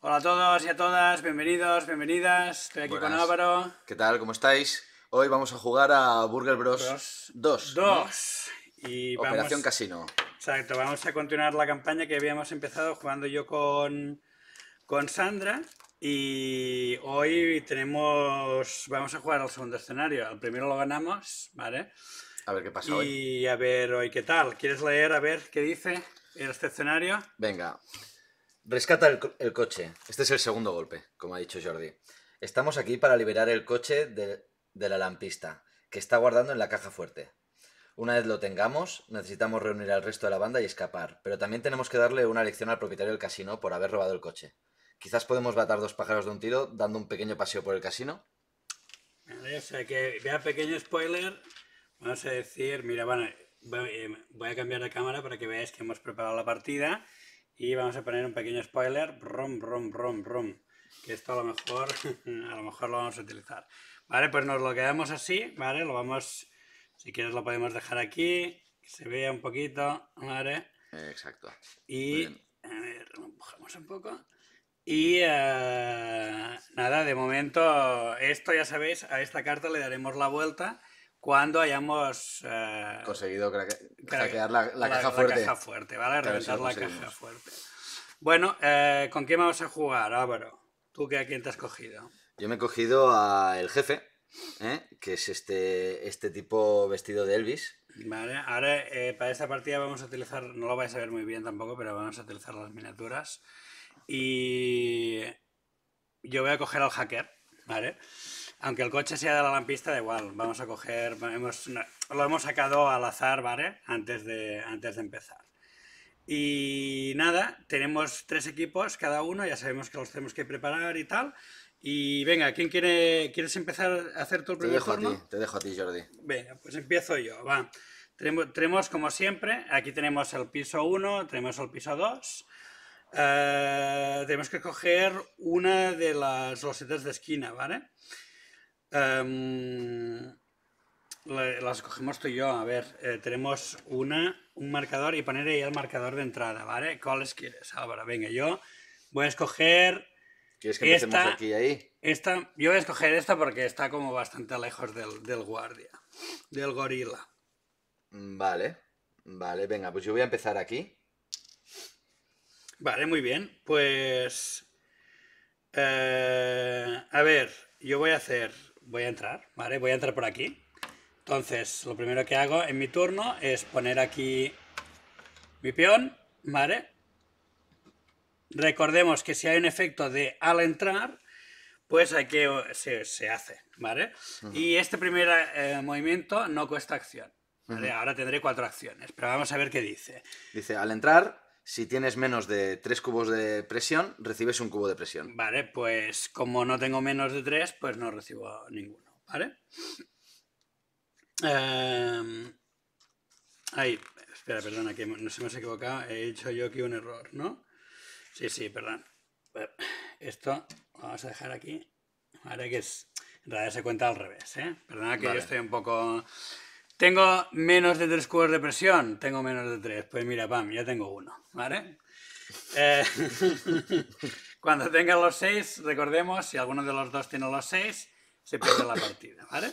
Hola a todos y a todas, bienvenidos, bienvenidas. Estoy aquí con Álvaro. ¿Qué tal? ¿Cómo estáis? Hoy vamos a jugar a Burger Bros. 2. 2. Operación Casino. Exacto, vamos a continuar la campaña que habíamos empezado jugando yo con, Sandra. Y hoy tenemos. Vamos a jugar al segundo escenario. El primero lo ganamos, ¿vale? A ver qué pasa hoy. Y a ver hoy qué tal. ¿Quieres leer a ver qué dice este escenario? Venga. Rescata el, coche. Este es el segundo golpe, como ha dicho Jordi. Estamos aquí para liberar el coche de, la lampista, que está guardando en la caja fuerte. Una vez lo tengamos, necesitamos reunir al resto de la banda y escapar, pero también tenemos que darle una lección al propietario del casino por haber robado el coche. Quizás podemos matar dos pájaros de un tiro dando un pequeño paseo por el casino. Vale, o sea que vea pequeño spoiler. Vamos a decir, mira, bueno, voy eh, a cambiar la cámara para que veáis que hemos preparado la partida y vamos a poner un pequeño spoiler, rom, rom, rom, rom, que esto a lo mejor, a lo mejor lo vamos a utilizar. Vale, pues nos lo quedamos así, ¿vale? Lo vamos, si quieres lo podemos dejar aquí, que se vea un poquito, ¿vale? Exacto. Y, a ver, lo empujamos un poco. Y eh, nada, de momento, esto ya sabéis, a esta carta le daremos la vuelta cuando hayamos eh, conseguido craquear la, la, caja fuerte. La fuerte, ¿vale? Reventar la caja fuerte. Bueno, eh, ¿con quién vamos a jugar, Álvaro? ¿Tú qué, a quién te has cogido? Yo me he cogido a el jefe, ¿eh? que es este, este tipo vestido de Elvis. Vale, ahora para esta partida vamos a utilizar, no lo vais a ver muy bien tampoco, pero vamos a utilizar las miniaturas. Y yo voy a coger al hacker, ¿vale? Aunque el coche sea de la lampista, da igual. Vamos a coger, lo hemos sacado al azar, ¿vale? Antes de, antes de empezar. Y nada, tenemos tres equipos cada uno, ya sabemos que los tenemos que preparar y tal. Y venga, ¿quién quiere? ¿Quieres empezar a hacer tu primer te dejo A ti, te dejo a ti, Jordi. Venga, pues empiezo yo, va. Tenemos, como siempre, aquí tenemos el piso 1, tenemos el piso 2. Eh, tenemos que coger una de las rosetas de esquina, ¿vale? Em, las cogemos tú y yo. A ver, eh, tenemos una, un marcador y poner ahí el marcador de entrada, ¿vale? ¿Cuáles quieres, ahora Venga, yo voy a escoger. ¿Quieres que empecemos aquí aquí ahí? yo voy a escoger esta porque está como bastante lejos del, guardia, del gorila. Vale, vale, venga, pues yo voy a empezar aquí. Vale, muy bien. Pues. Eh, a ver, yo voy a hacer voy a entrar, ¿vale? Voy a entrar por aquí. Entonces, lo primero que hago en mi turno es poner aquí mi peón, ¿vale? Recordemos que si hay un efecto de al entrar, pues aquí se, se hace, ¿vale? Y este primer eh, movimiento no cuesta acción. Ahora tendré cuatro acciones, pero vamos a ver qué dice. Dice, al entrar, si tienes menos de tres cubos de presión, recibes un cubo de presión. Vale, pues como no tengo menos de tres pues no recibo ninguno, ¿vale? Em, ay espera, perdona, que nos hemos equivocado. He hecho yo aquí un error, ¿no? Sí, sí, perdón. Esto lo vamos a dejar aquí. Ahora que es... En realidad se cuenta al revés, ¿eh? Perdona que yo estoy un poco... Tengo menos de tres cubos de presión. Tengo menos de tres. Pues mira, pam, ya tengo uno. ¿Vale? Eh, cuando tenga los seis, recordemos, si alguno de los dos tiene los seis, se pierde la partida. ¿Vale?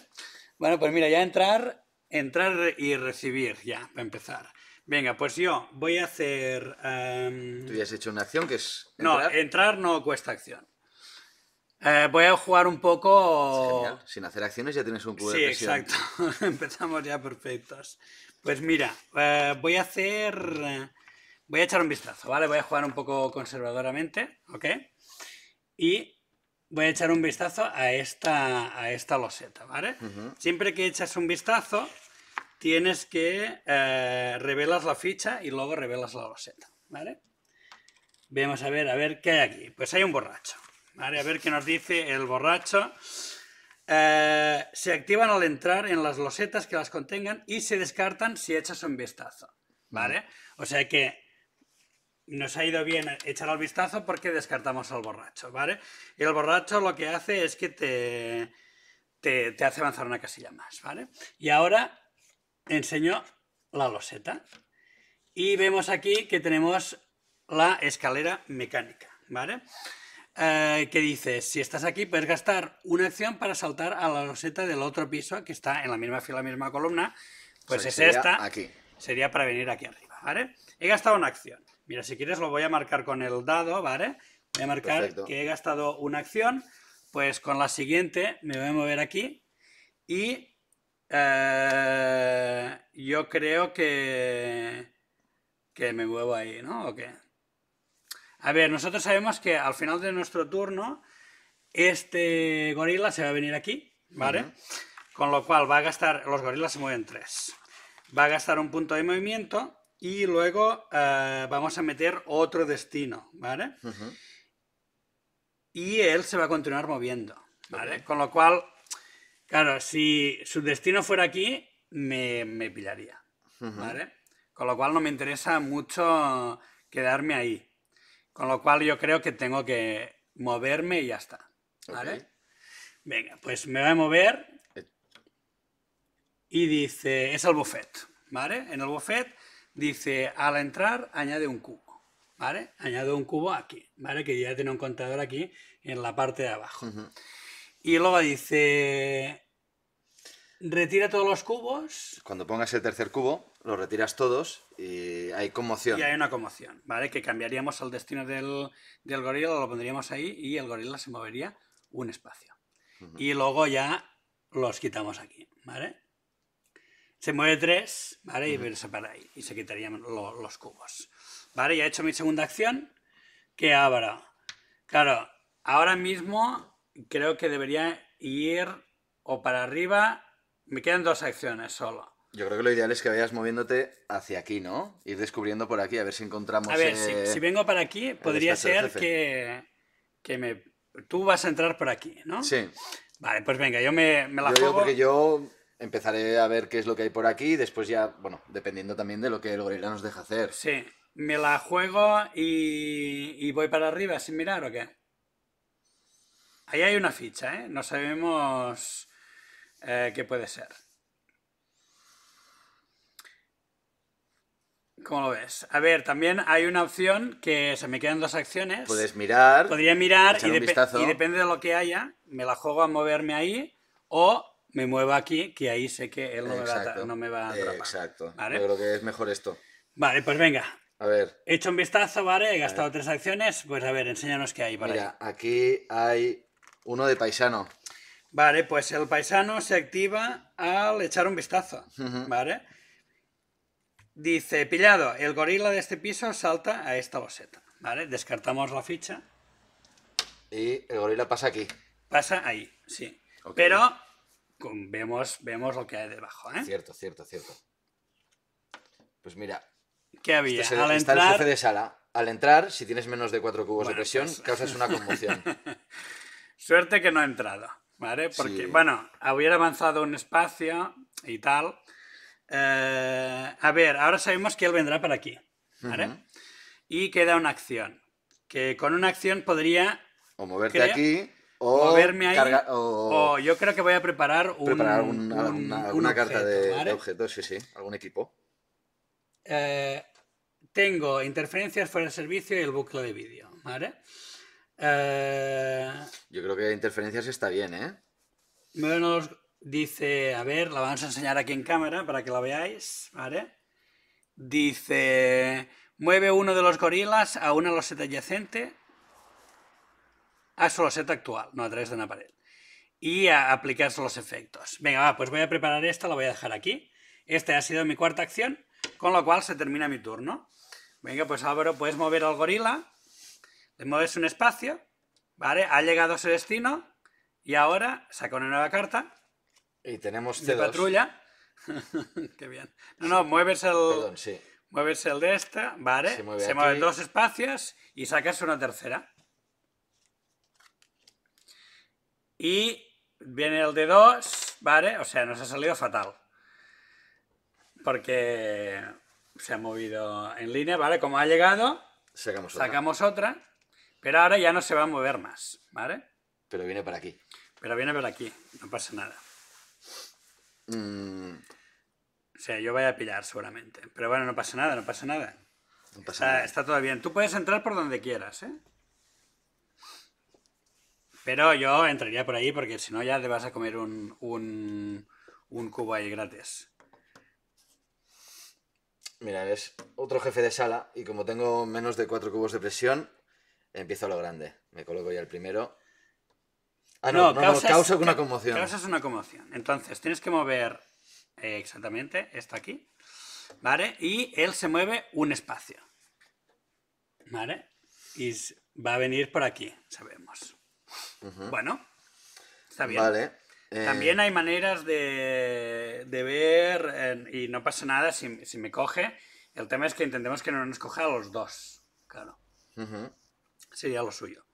Bueno, pues mira, ya entrar, entrar y recibir, ya, para empezar. Venga, pues yo voy a hacer. Em, Tú ya has hecho una acción que es. No, entrar no cuesta acción. Eh, voy a jugar un poco. Sin hacer acciones ya tienes un cubo de presión. Exacto. Empezamos ya perfectos. Pues mira, eh, voy a hacer. Voy a echar un vistazo, ¿vale? Voy a jugar un poco conservadoramente, ¿ok? Y voy a echar un vistazo a esta, a esta loseta, ¿vale? Siempre que echas un vistazo, tienes que eh, revelas la ficha y luego revelas la loseta, ¿vale? Vamos a ver, a ver qué hay aquí. Pues hay un borracho a ver qué nos dice el borracho. Eh, se activan al entrar en las losetas que las contengan y se descartan si echas un vistazo. ¿Vale? O sea que nos ha ido bien echar el vistazo porque descartamos al borracho, ¿vale? el borracho lo que hace es que te, hace avanzar una casilla más, ¿vale? Y ahora enseño la loseta. Y vemos aquí que tenemos la escalera mecánica, ¿vale? Eh, que dice, si estás aquí, puedes gastar una acción para saltar a la roseta del otro piso, que está en la misma fila, misma columna. Pues es esta. Sería para venir aquí arriba, ¿vale? He gastado una acción. Mira, si quieres lo voy a marcar con el dado, ¿vale? Voy a marcar que he gastado una acción. Pues con la siguiente me voy a mover aquí y eh, yo creo que que me muevo ahí, ¿no? ¿O a ver, nosotros sabemos que al final de nuestro turno, este gorila se va a venir aquí, ¿vale? Con lo cual va a gastar, los gorilas se mueven tres. Va a gastar un punto de movimiento y luego eh, vamos a meter otro destino, ¿vale? Y él se va a continuar moviendo, ¿vale? Con lo cual, claro, si su destino fuera aquí, me, me pillaría, ¿vale? Con lo cual no me interesa mucho quedarme ahí. Con lo cual yo creo que tengo que moverme y ya está. ¿Vale? Venga, pues me voy a mover y dice, es el buffet, ¿vale? En el buffet dice, al entrar añade un cubo, ¿vale? Añade un cubo aquí, ¿vale? Que ya tiene un contador aquí en la parte de abajo. Y luego dice, retira todos los cubos. Cuando pongas el tercer cubo, los retiras todos y hay conmoción. Y hay una conmoción, ¿vale? Que cambiaríamos el destino del, del gorila, lo pondríamos ahí y el gorila se movería un espacio. Y luego ya los quitamos aquí, ¿vale? Se mueve tres, ¿vale? Y se para ahí y se quitarían los cubos. ¿Vale? Ya he hecho mi segunda acción, que abro. Claro, ahora mismo creo que debería ir o para arriba. Me quedan dos acciones solo yo creo que lo ideal es que vayas moviéndote hacia aquí, ¿no? Ir descubriendo por aquí, a ver si encontramos. A ver, si, vengo para aquí, podría ser que, tú vas a entrar por aquí, ¿no? Sí. Vale, pues venga, yo me, la yo juego. porque yo empezaré a ver qué es lo que hay por aquí y después ya, bueno, dependiendo también de lo que el gorila nos deja hacer. Sí, me la juego y, voy para arriba sin mirar o qué. Ahí hay una ficha, ¿eh? No sabemos eh, qué puede ser. ¿Cómo lo ves? A ver, también hay una opción que se me quedan dos acciones. Puedes mirar. Podría mirar y, depende de lo que haya, me la juego a moverme ahí o me muevo aquí, que ahí sé que él no, me va, a, atrapar. Exacto. creo que es mejor esto. Vale, pues venga. A ver. He hecho un vistazo, ¿vale? He gastado tres acciones. Pues a ver, enséñanos qué hay para Mira, aquí hay uno de paisano. Vale, pues el paisano se activa al echar un vistazo, ¿vale? Dice, pillado, el gorila de este piso salta a esta boseta ¿Vale? Descartamos la ficha. Y el gorila pasa aquí. Pasa ahí, sí. Pero vemos, vemos lo que hay debajo. ¿eh? Cierto, cierto, cierto. Pues mira. ¿Qué había? al está entrar... el jefe de sala. Al entrar, si tienes menos de cuatro cubos de presión, pues- causas una conmoción. Suerte que no ha entrado, ¿vale? Porque, bueno, hubiera avanzado un espacio y tal, eh, a ver, ahora sabemos que él vendrá para aquí. ¿vale? Y queda una acción. Que con una acción podría. O moverte aquí. O moverme o... yo creo que voy a preparar, un, preparar una, carta de, objetos, sí, sí. Algún equipo. Eh, tengo interferencias fuera de servicio y el bucle de vídeo. ¿Vale? Eh, yo creo que interferencias está bien, ¿eh? Menos... Dice, a ver, la vamos a enseñar aquí en cámara para que la veáis, ¿vale? Dice, mueve uno de los gorilas a una loseta adyacente a su loseta actual, no a través de una pared, y a aplicarse los efectos. Venga, va, pues voy a preparar esta, la voy a dejar aquí. Esta ha sido mi cuarta acción, con lo cual se termina mi turno. Venga, pues Álvaro, puedes mover al gorila, le mueves un espacio, ¿vale? Ha llegado a su destino y ahora saca una nueva carta y tenemos De patrulla. Qué bien. No, no, mueves el... Perdón, sí. el de esta, vale. Se, mueven dos espacios y sacas una tercera. Y viene el de dos, vale. O sea, nos ha salido fatal. Porque se ha movido en línea, vale. Como ha llegado, sacamos, sacamos otra. Pero ahora ya no se va a mover más, vale. Pero viene para aquí. Pero viene para aquí, no pasa nada. Mm. O sea, yo voy a pillar seguramente. Pero bueno, no pasa nada, no pasa nada. está, está todo bien. Tú puedes entrar por donde quieras, ¿eh? Pero yo entraría por ahí porque si no ya te vas a comer un, un, un cubo ahí gratis. Mira, es otro jefe de sala y como tengo menos de cuatro cubos de presión, empiezo a lo grande. Me coloco ya el primero Ah, no, no, causas, una conmoción. Causas una conmoción. Entonces, tienes que mover eh, exactamente esta aquí, ¿vale? Y él se mueve un espacio, ¿vale? Y va a venir por aquí, sabemos. Bueno, está bien. Eh. También hay maneras de, ver y no pasa nada si, me coge. El tema es que intentemos que no nos coja a los dos, claro. Sería lo suyo.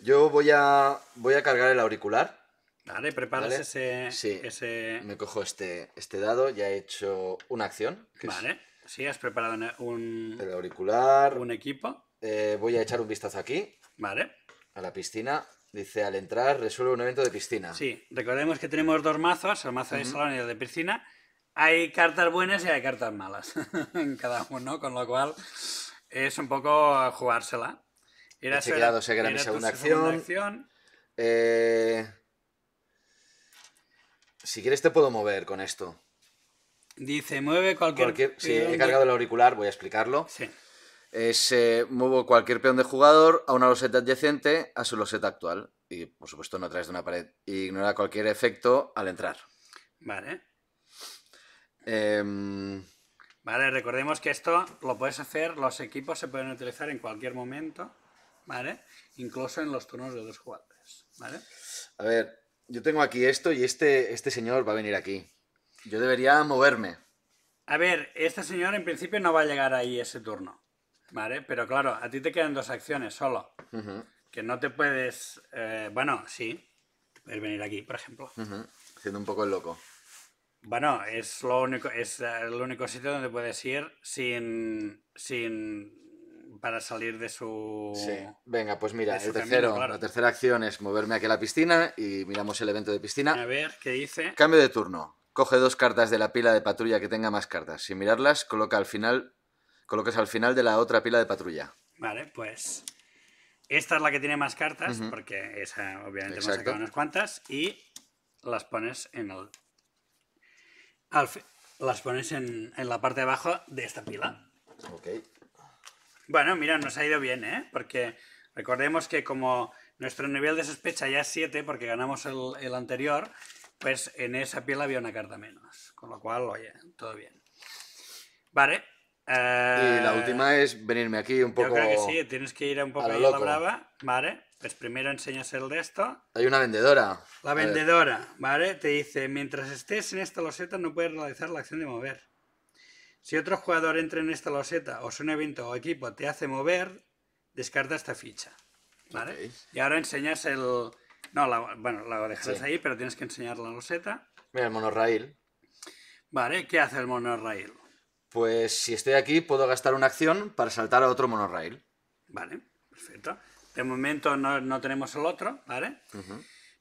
Yo voy a, voy a cargar el auricular. Vale, preparas Ese, sí. Me cojo este, este dado, ya he hecho una acción. Vale, sí, has preparado un... El auricular. Un equipo. Eh, voy a echar un vistazo aquí. Vale. A la piscina. Dice, al entrar resuelve un evento de piscina. Sí, recordemos que tenemos dos mazos, el mazo de salón y el de piscina. Hay cartas buenas y hay cartas malas en cada uno, con lo cual es un poco jugársela. Era sea que era mi segunda acción. Eh, si quieres te puedo mover con esto. Dice, mueve cualquier... Sí, he cargado el auricular, voy a explicarlo. Sí. Es, eh, muevo cualquier peón de jugador a una loseta adyacente a su loseta actual. Y, por supuesto, no a través de una pared. Y ignora cualquier efecto al entrar. Vale. Em, vale, recordemos que esto lo puedes hacer, los equipos se pueden utilizar en cualquier momento. ¿vale? Incluso en los turnos de los jugadores, ¿vale? A ver, yo tengo aquí esto y este, este señor va a venir aquí. Yo debería moverme. A ver, este señor en principio no va a llegar ahí ese turno, ¿vale? Pero claro, a ti te quedan dos acciones solo. Que no te puedes... Eh, bueno, sí. Puedes venir aquí, por ejemplo. Siendo un poco el loco. Bueno, es lo único, es eh, el único sitio donde puedes ir sin, sin para salir de su. Sí. Venga, pues mira, tercero, la tercera acción es moverme aquí a la piscina y miramos el evento de piscina. A ver, ¿qué dice? Cambio de turno. Coge dos cartas de la pila de patrulla que tenga más cartas. Sin mirarlas, coloca al final, colocas al final de la otra pila de patrulla. Vale, pues. Esta es la que tiene más cartas, porque esa obviamente hemos sacado unas cuantas, y las pones en el. Las pones en, en la parte de abajo de esta pila. Ok. Bueno, mira, nos ha ido bien, ¿eh? Porque recordemos que como nuestro nivel de sospecha ya es 7, porque ganamos el, anterior, pues en esa piel había una carta menos. Con lo cual, oye, todo bien. Vale, y la eh, última es venirme aquí un poco. Yo creo que sí, tienes que ir un poco a, la brava. Vale, pues primero enseñas el de esto. Hay una vendedora. La vendedora, ¿vale? Te dice: mientras estés en esta loseta no puedes realizar la acción de mover. Si otro jugador entra en esta loseta o si un evento o equipo te hace mover, descarta esta ficha. ¿Vale? Y ahora enseñas el. No, la... bueno, la dejas ahí, pero tienes que enseñar la loseta. Mira, el monorraíl. Vale, ¿qué hace el monorraíl? Pues si estoy aquí, puedo gastar una acción para saltar a otro monorraíl. Vale, perfecto. De momento no, tenemos el otro, ¿vale?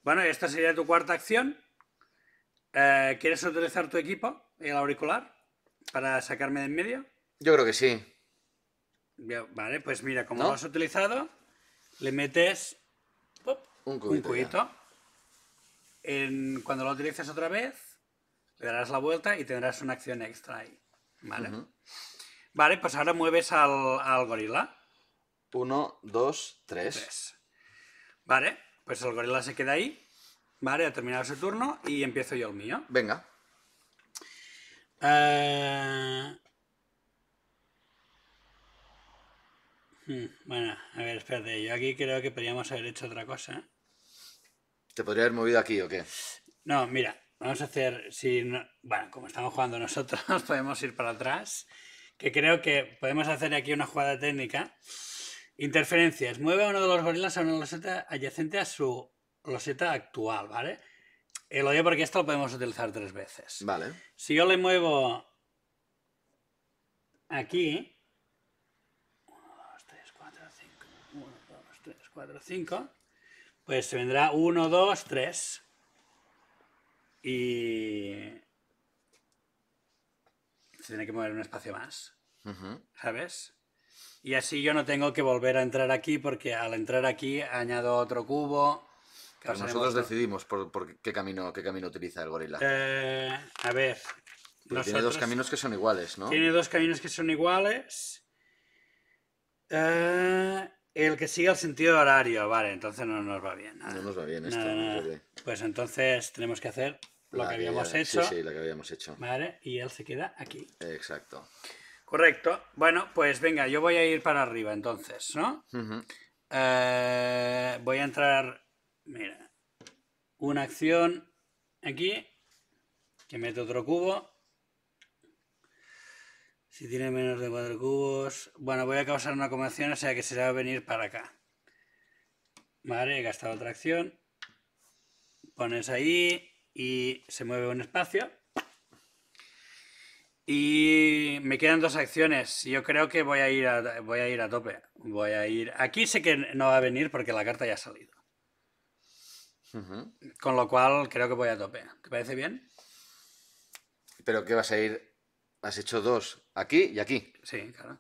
Bueno, esta sería tu cuarta acción. Eh, ¿Quieres utilizar tu equipo, el auricular? ¿Para sacarme de en medio? Yo creo que sí. vale, pues mira, como lo has utilizado, le metes un cubito. cuando lo utilices otra vez, le darás la vuelta y tendrás una acción extra ahí. Vale. Vale, pues ahora mueves al, gorila. Uno, dos, tres. Vale, pues el gorila se queda ahí. Vale, ha terminado su turno y empiezo yo el mío. Venga. Ah, hmm, bueno, a ver, espérate. Yo aquí creo que podríamos haber hecho otra cosa. ¿Te podría haber movido aquí o qué? No, mira, vamos a hacer. Si Bueno, como estamos jugando nosotros, podemos ir para atrás. Que creo que podemos hacer aquí una jugada técnica. Interferencias. Mueve uno de los gorilas a una loseta adyacente a su loseta actual, ¿vale? El odio porque esto lo podemos utilizar tres veces. Vale. Si yo le muevo aquí. 1, 2, 3, 4, 5. 1, 2, 3, 4, 5. Pues se vendrá 1, 2, 3. Y. Se tiene que mover un espacio más. ¿Sabes? Y así yo no tengo que volver a entrar aquí porque al entrar aquí añado otro cubo nosotros decidimos por, qué, camino, qué camino utiliza el gorila. Eh, a ver. tiene dos caminos que son iguales, ¿no? Tiene dos caminos que son iguales. Eh, el que sigue el sentido horario, vale, entonces no nos va bien. No nos va bien esto. Pues entonces tenemos que hacer lo que habíamos hecho. Sí, sí, lo que habíamos hecho. Vale, y él se queda aquí. Exacto. Correcto. Bueno, pues venga, yo voy a ir para arriba entonces, ¿no? Eh, voy a entrar Mira, una acción aquí, que mete otro cubo. Si tiene menos de cuatro cubos... Bueno, voy a causar una comación, o sea que se va a venir para acá. Vale, he gastado otra acción. Pones ahí y se mueve un espacio. Y me quedan dos acciones. Yo creo que voy a ir voy a, ir a tope. Voy a ir... Aquí sé que no va a venir porque la carta ya ha salido. Con lo cual creo que voy a tope. ¿Te parece bien? Pero qué vas a ir. Has hecho dos, aquí y aquí. Sí, claro.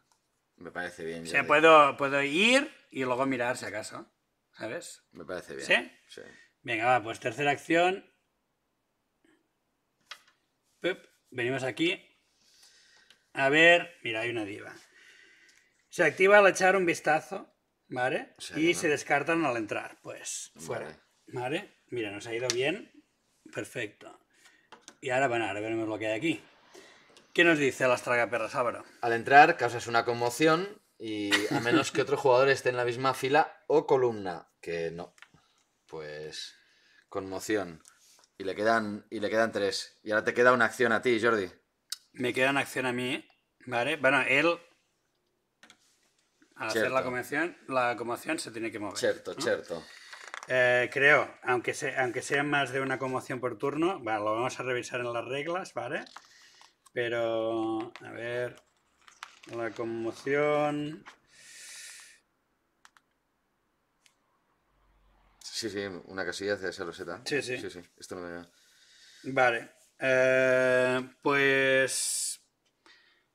Me parece bien. O sea, puedo, puedo ir y luego mirar si acaso. ¿Sabes? Me parece bien. ¿Sí? Sí. Venga, va, pues tercera acción. Venimos aquí. A ver, mira, hay una diva. Se activa al echar un vistazo, ¿vale? y se descartan al entrar, pues, fuera. Vale, mira, nos ha ido bien. Perfecto. Y ahora, bueno, ahora veremos lo que hay aquí. ¿Qué nos dice las perra ahora? Al entrar causas una conmoción y a menos que otro jugador esté en la misma fila o columna, que no. Pues conmoción. Y le quedan, y le quedan tres. Y ahora te queda una acción a ti, Jordi. Me queda una acción a mí, ¿vale? Bueno, él al hacer la conmoción, la conmoción se tiene que mover. Cierto, cierto. Eh, creo, aunque, aunque sea más de una conmoción por turno, lo vamos a revisar en las reglas, ¿vale? Pero, a ver, la conmoción... Sí, sí, una casilla hacia esa roseta. Sí, sí. Esto no me... Vale. Eh, pues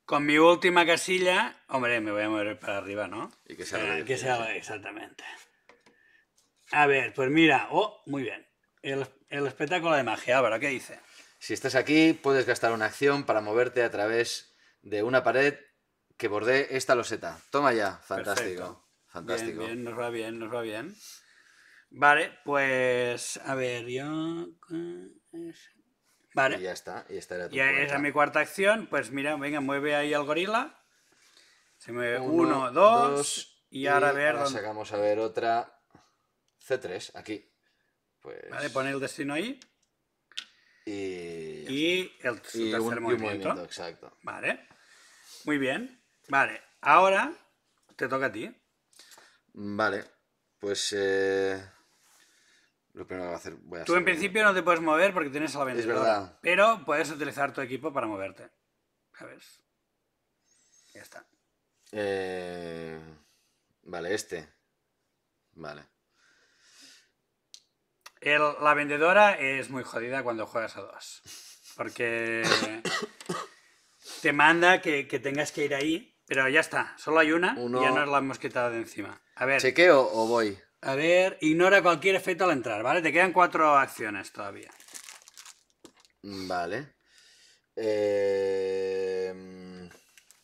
con mi última casilla, hombre, me voy a mover para arriba, ¿no? Y que sea, eh, exactamente. A ver, pues mira, oh, muy bien. El, espectáculo de magia, ahora, ¿qué dice? Si estás aquí, puedes gastar una acción para moverte a través de una pared que borde esta loseta. Toma ya, fantástico. Fantástico. Bien, nos va bien, nos va bien. Vale, pues a ver, yo. Vale. Y ya está, y esta era tu Ya esa es mi cuarta acción. Pues mira, venga, mueve ahí al gorila. Se mueve uno, dos, y, ahora a ver. sacamos a ver otra C3, aquí. Pues vale, pone el destino ahí. Y, y el tercer movimiento. Exacto. Vale. Muy bien. Vale, ahora te toca a ti. Vale, pues... Eh, lo primero que voy a hacer... Tú en principio no te puedes mover porque tienes la ventana. Es verdad. Pero puedes utilizar tu equipo para moverte. A ver, Ya está. Eh, vale, este. Vale la vendedora es muy jodida cuando juegas a dos. Porque te manda que, tengas que ir ahí, pero ya está, solo hay una y ya nos la hemos quitado de encima. A ver. ¿Chequeo o voy? A ver, ignora cualquier efecto al entrar, ¿vale? Te quedan cuatro acciones todavía. Mm, vale. Eh, mm,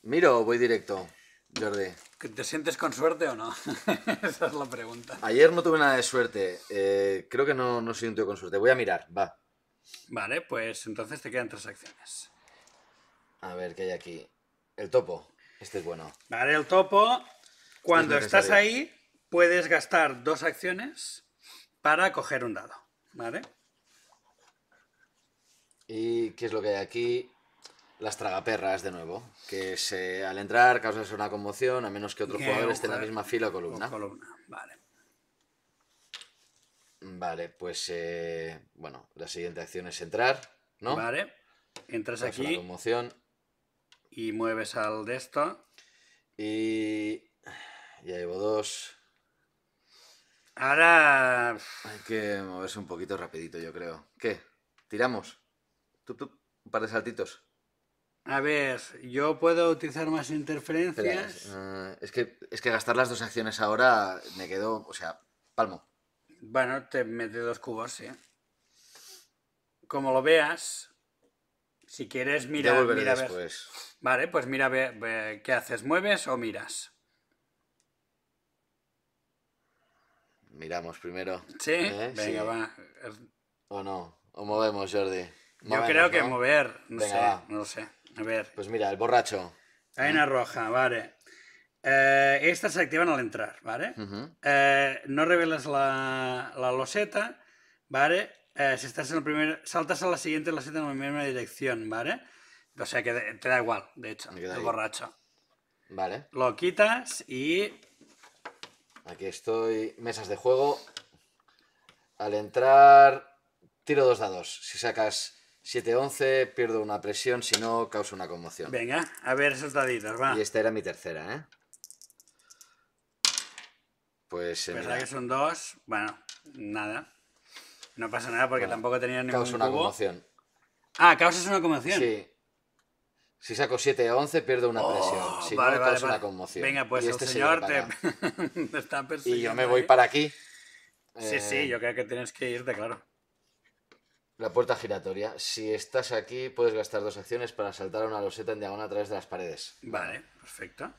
¿Miro o voy directo? Jordi. ¿Te sientes con suerte o no? Esa es la pregunta. Ayer no tuve nada de suerte. Eh, creo que no, siento con suerte. Voy a mirar, va. Vale, pues entonces te quedan tres acciones. A ver, ¿qué hay aquí? El topo. Este es bueno. Vale, el topo. Cuando este estás ahí, puedes gastar dos acciones para coger un dado. ¿Vale? ¿Y qué es lo que hay aquí? Las tragaperras, de nuevo, que se, al entrar causas una conmoción, a menos que otro jugador esté en la misma fila o columna. vale. Vale, pues eh, bueno, la siguiente acción es entrar, ¿no? Vale. Entras aquí. La conmoción. Y mueves al de esta. Y. Ya llevo dos. Ahora. Hay que moverse un poquito rapidito, yo creo. ¿Qué? ¿Tiramos? un par de saltitos. A ver, yo puedo utilizar más interferencias. Eh, es, que, es que gastar las dos acciones ahora me quedo, o sea, palmo. Bueno, te mete dos cubos, sí. Como lo veas, si quieres, mira, mira después. Vale, pues mira qué haces, mueves o miras. Miramos primero. Sí, ¿Eh? venga, va. O no, o movemos, Jordi. Yo creo que mover, no sé, no lo sé ver. Pues mira, el borracho. una roja, vale. Eh, estas se activan al entrar, ¿vale? Eh, no revelas la, loseta, ¿vale? Eh, si estás en el primer, saltas a la siguiente loseta en la misma dirección, ¿vale? O sea que te da igual, de hecho, el borracho. Vale. Lo quitas y... Aquí estoy, mesas de juego. Al entrar, tiro dos dados. Si sacas 7-11, pierdo una presión, si no, causa una conmoción. Venga, a ver, daditos, va. Y esta era mi tercera, ¿eh? Pues. Eh, ¿Verdad que son dos? Bueno, nada. No pasa nada porque tampoco tenía ningún. Causa una conmoción. Ah, causas una conmoción. Sí. Si saco 7 11, pierdo una oh, presión. Si no, causa una conmoción. Venga, pues este señor te... está persiguiendo. Y yo me voy para aquí. Sí, sí, eh, yo creo que tienes que irte, claro. La puerta giratoria. Si estás aquí, puedes gastar dos acciones para saltar a una loseta en diagonal a través de las paredes. Vale, perfecto.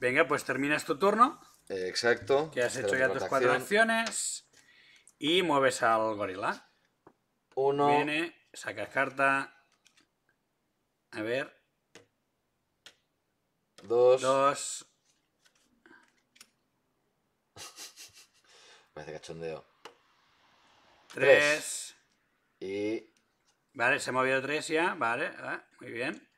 Venga, pues terminas este tu turno. exacto. Que has hecho ya tus cuatro acciones. Y mueves al gorila. Uno. Viene, sacas carta. A ver. Dos. Dos. Parece cachondeo. Tres. Y... Vale, se ha movido tres ya, vale, ah, muy bien.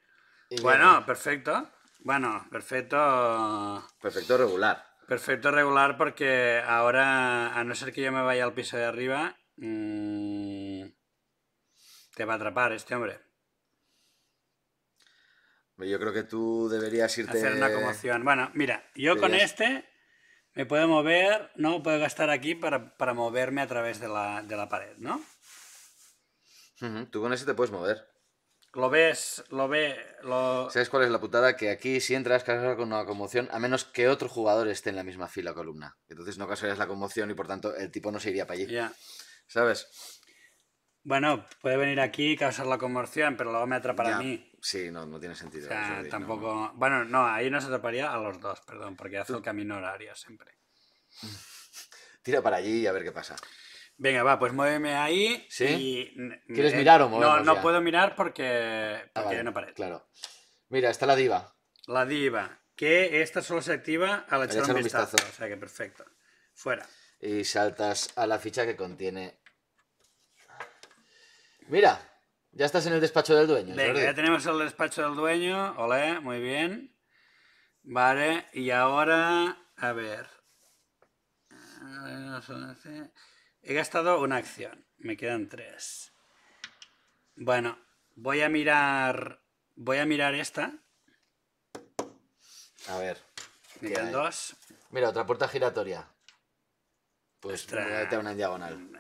bueno, perfecto. Bueno, perfecto. Perfecto regular. Perfecto regular porque ahora, a no ser que yo me vaya al piso de arriba, mm, te va a atrapar este hombre. Yo creo que tú deberías irte... Hacer una conmoción. Bueno, mira, yo con este me puedo mover, no puedo gastar aquí para, moverme a través de la pared, ¿no? Tú con ese te puedes mover. Lo ves, lo ve, lo... ¿Sabes cuál es la putada? Que aquí si entras causas con una conmoción, a menos que otro jugador esté en la misma fila o columna. Entonces no causarías la conmoción y por tanto el tipo no se iría para allí. Ya. ¿Sabes? Bueno, puede venir aquí y causar la conmoción, pero luego me atrapará mí. Sí, no, no tiene sentido. tampoco... Bueno, no, ahí nos atraparía a los dos, perdón, porque hace el camino horario siempre. Tira para allí y a ver qué pasa. Venga, va, pues muéveme ahí. ¿Sí? Y... ¿Quieres eh, mirar o mover? No, no puedo mirar porque, ah, porque no parece. Claro. Mira, está la diva. La diva. Que esta solo se activa al echar, un vistazo. O sea que perfecto. Fuera. Y saltas a la ficha que contiene. Mira, ya estás en el despacho del dueño. ya tenemos el despacho del dueño. Ole, muy bien. Vale, y ahora, a ver. He gastado una acción. Me quedan tres. Bueno, voy a mirar. Voy a mirar esta. A ver. Me quedan dos. Mira, otra puerta giratoria. Pues una en diagonal.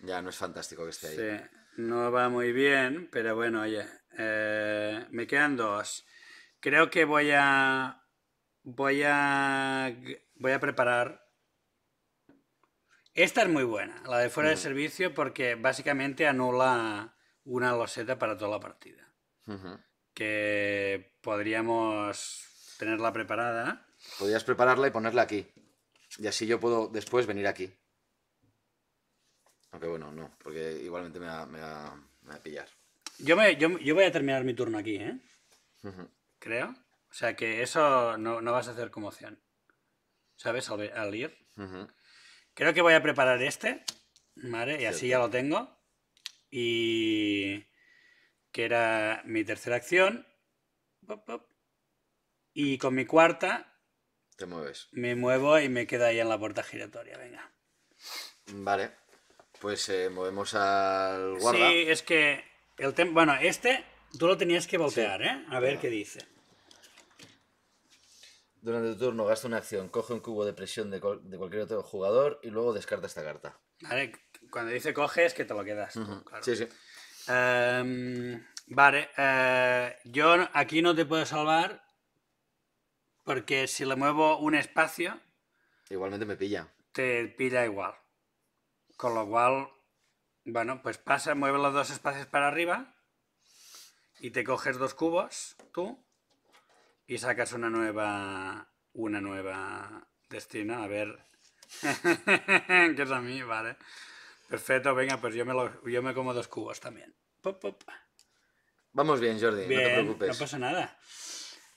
Ya no es fantástico que esté sí, no va muy bien, pero bueno, oye. Eh, me quedan dos. Creo que voy a. Voy a. Voy a preparar esta es muy buena, la de fuera de servicio, porque básicamente anula una loseta para toda la partida. Que podríamos tenerla preparada. Podrías prepararla y ponerla aquí. Y así yo puedo después venir aquí. Aunque bueno, no, porque igualmente me va, a pillar. Yo, me, yo, yo, voy a terminar mi turno aquí, ¿eh? Creo. O sea que eso no, vas a hacer conmoción. ¿Sabes? Al, ir. Creo que voy a preparar este, ¿vale? Y así ya lo tengo. Y que era mi tercera acción. Y con mi cuarta... Te mueves. Me muevo y me quedo ahí en la puerta giratoria, venga. Vale. Pues eh, movemos al guarda. Sí, es que el Bueno, este tú lo tenías que voltear, ¿eh? A ver qué dice durante tu turno gasta una acción, coge un cubo de presión de, cualquier otro jugador y luego descarta esta carta. Vale, cuando dice coge es que te lo quedas. Sí, sí. Em, vale, eh, yo aquí no te puedo salvar porque si le muevo un espacio... Igualmente me pilla. Te pilla igual. Con lo cual, bueno, pues pasa, mueve los dos espacios para arriba y te coges dos cubos, tú y sacas una nueva, una nueva destino, a ver, que es a mí, vale. Perfecto, venga, pues yo me, yo me como dos cubos también. Pop, pop. Vamos bien, Jordi, no te preocupes. No pasa nada.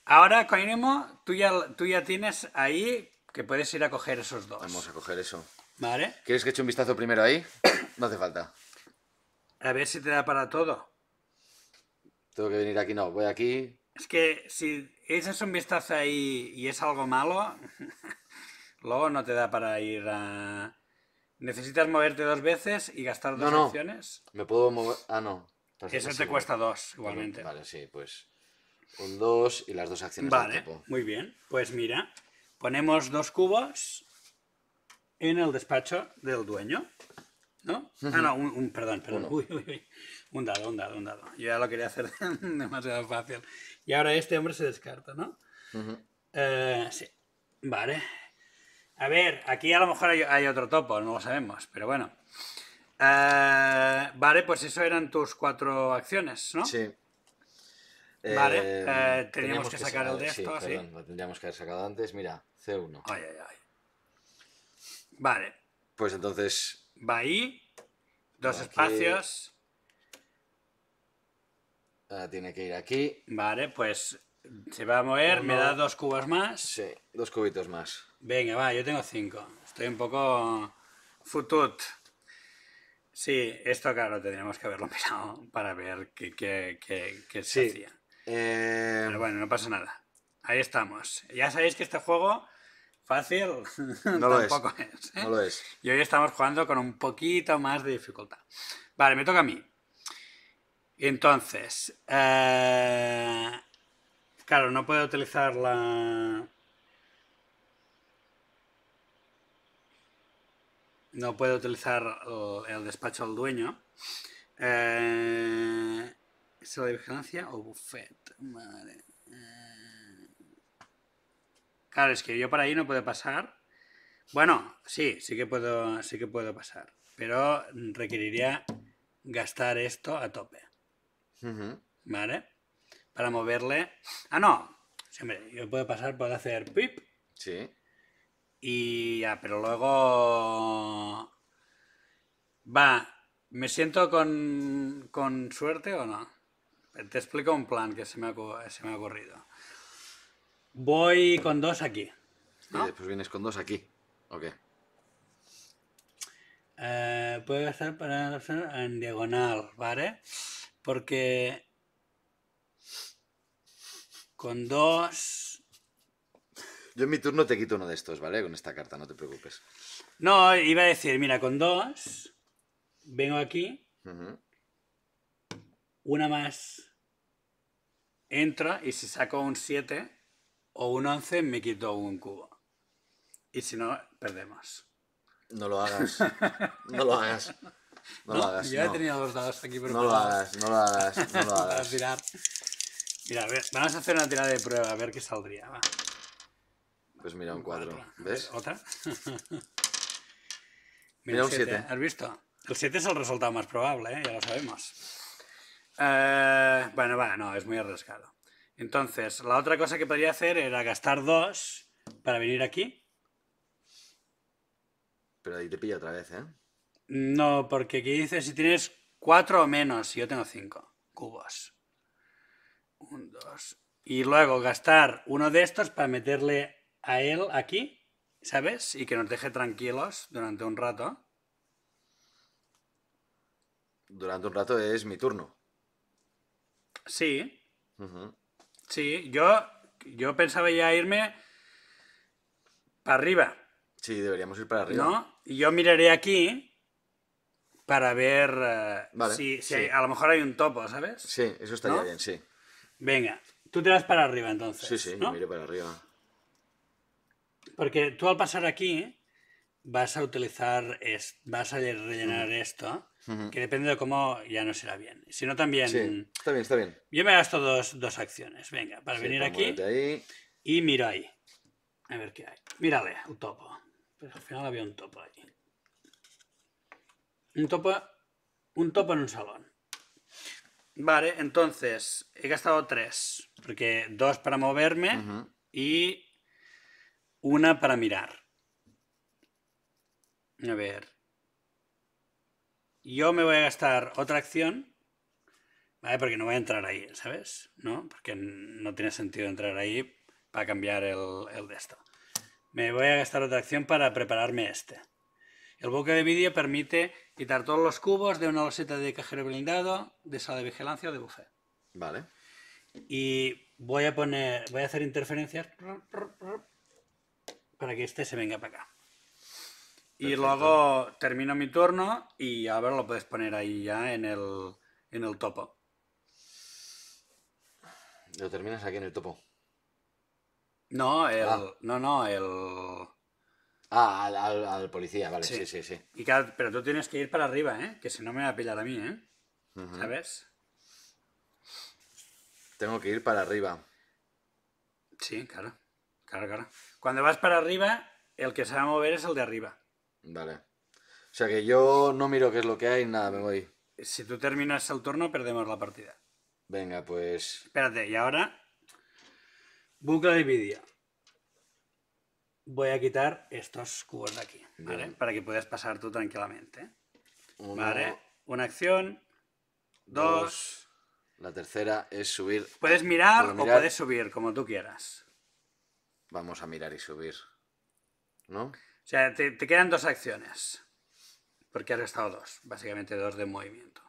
Ahora, Coinemo, tú ya, tú ya tienes ahí que puedes ir a coger esos dos. Vamos a coger eso. Vale. ¿Quieres que eche un vistazo primero ahí? No hace falta. A ver si te da para todo. Tengo que venir aquí, no. Voy aquí, es que si echas un vistazo ahí y es algo malo, luego no te da para ir a... Necesitas moverte dos veces y gastar dos acciones. No. Me puedo mover... Ah, no. Eso pues te cuesta dos, igualmente. vale, sí, pues un dos y las dos acciones vale, del Vale, Muy bien, pues mira, ponemos dos cubos en el despacho del dueño. ¿No? Ah, no, un, un perdón, perdón. Uy, uy, uy. Un dado, un dado, un dado. Yo ya lo quería hacer demasiado fácil. Y ahora este hombre se descarta, ¿no? Eh, sí. Vale. A ver, aquí a lo mejor hay, otro topo, no lo sabemos, pero bueno. Eh, vale, pues eso eran tus cuatro acciones, ¿no? Sí. Vale, eh, teníamos que, sacar, el de esto, Lo tendríamos que haber sacado antes, mira, C1. Ay, ay, ay. Vale. Pues entonces. Va ahí, dos espacios tiene que ir aquí. Vale, pues se va a mover, me da dos cubos más. Sí, dos cubitos más. Venga, va, yo tengo cinco. Estoy un poco futut. Sí, esto claro, tendríamos que haberlo mirado para ver qué, qué, qué, qué se hacía. Eh, Pero bueno, no pasa nada. Ahí estamos. Ya sabéis que este juego fácil no lo tampoco es. ¿eh? No lo es. Y hoy estamos jugando con un poquito más de dificultad. Vale, me toca a mí. Entonces, eh, claro, no puedo utilizar la... No puedo utilizar el, despacho al dueño. Eh, de vigilancia o buffet? Eh. claro, es que yo para ahí no puedo pasar. Bueno, sí, sí que puedo, sí que puedo pasar. Pero requeriría gastar esto a tope. ¿Vale? Para moverle. Ah, no. Siempre, yo puedo pasar, puedo hacer pip. Sí. Y ya, pero luego. Va. ¿Me siento con, con suerte o no? Te explico un plan que se me ha, se me ocurrido. Voy con dos aquí. ¿no? Y después vienes con dos aquí. Ok. Eh, puedo gastar para en diagonal, ¿vale? Porque con dos... Yo en mi turno te quito uno de estos, ¿vale? Con esta carta, no te preocupes. No, iba a decir, mira, con dos, vengo aquí, una más, entra y si saco un 7 o un 11 me quito un cubo. Y si no, perdemos. No lo hagas. No lo hagas. No, lo hagas. Yo he tenido dos dados aquí pero No lo hagas, no lo hagas, no lo hagas. Mira, a ver, vamos a hacer una tirada de prueba, a ver qué saldría. Pues mira, un cuadro, ¿Ves? ¿Otra? mira, un 7. ¿Has visto? El 7 es el resultado más probable, ¿eh? ya lo sabemos. Eh, bueno, va, no, es muy arriesgado. Entonces, la otra cosa que podría hacer era gastar dos para venir aquí. Pero ahí te pilla otra vez, ¿eh? No, porque aquí dice si tienes cuatro o menos. Yo tengo cinco cubos. Un, dos. Y luego gastar uno de estos para meterle a él aquí, ¿sabes? Y que nos deje tranquilos durante un rato. Durante un rato es mi turno. Sí. Sí, yo, yo pensaba ya irme para arriba. Sí, deberíamos ir para arriba. ¿No? Y yo miraré aquí para ver eh, si, a lo mejor hay un topo, ¿sabes? Sí, eso estaría bien, sí. Venga, tú te vas para arriba entonces. Sí, sí, ¿no? para arriba. Porque tú al pasar aquí vas a utilizar, vas a rellenar esto, que depende de cómo ya no será bien. Si no también... Sí, está bien, está bien. Yo me gasto dos, dos acciones, venga, para venir aquí este y miro ahí. A ver qué hay. Mírale, un topo. al final había un topo ahí. Un topo, un topo en un salón. Vale, entonces, he gastado tres. Porque dos para moverme y una para mirar. A ver. Yo me voy a gastar otra acción. ¿Vale? Porque no voy a entrar ahí, ¿sabes? ¿No? Porque no tiene sentido entrar ahí para cambiar el, el de esto. Me voy a gastar otra acción para prepararme este. El buque de vídeo permite Quitar todos los cubos de una loseta de cajero blindado, de sala de vigilancia o de buffet. Vale. Y voy a poner, voy a hacer interferencias para que este se venga para acá. Y luego termino mi turno y a ver lo puedes poner ahí ya en el, en el topo. Lo terminas aquí en el topo. No, ah. no, no, el Ah, al, policía, vale, sí. sí, sí, pero tú tienes que ir para arriba, ¿eh? Que si no me va a pillar a mí, ¿eh? ¿Sabes? Tengo que ir para arriba. Sí, claro. Claro, claro. Cuando vas para arriba, el que se va a mover es el de arriba. Vale. O sea que yo no miro qué es lo que hay, nada, me voy. Si tú terminas el turno, perdemos la partida. Venga, pues. Espérate, y ahora. Bucla de vídeo voy a quitar estos cubos de aquí, ¿vale? Para que puedas pasar tú tranquilamente. ¿Vale? Una acción, dos. La tercera es subir. Puedes mirar, o puedes subir, como tú quieras. Vamos a mirar y subir. ¿No? O sea, te, quedan dos acciones. Porque has gastado dos, básicamente dos de movimiento.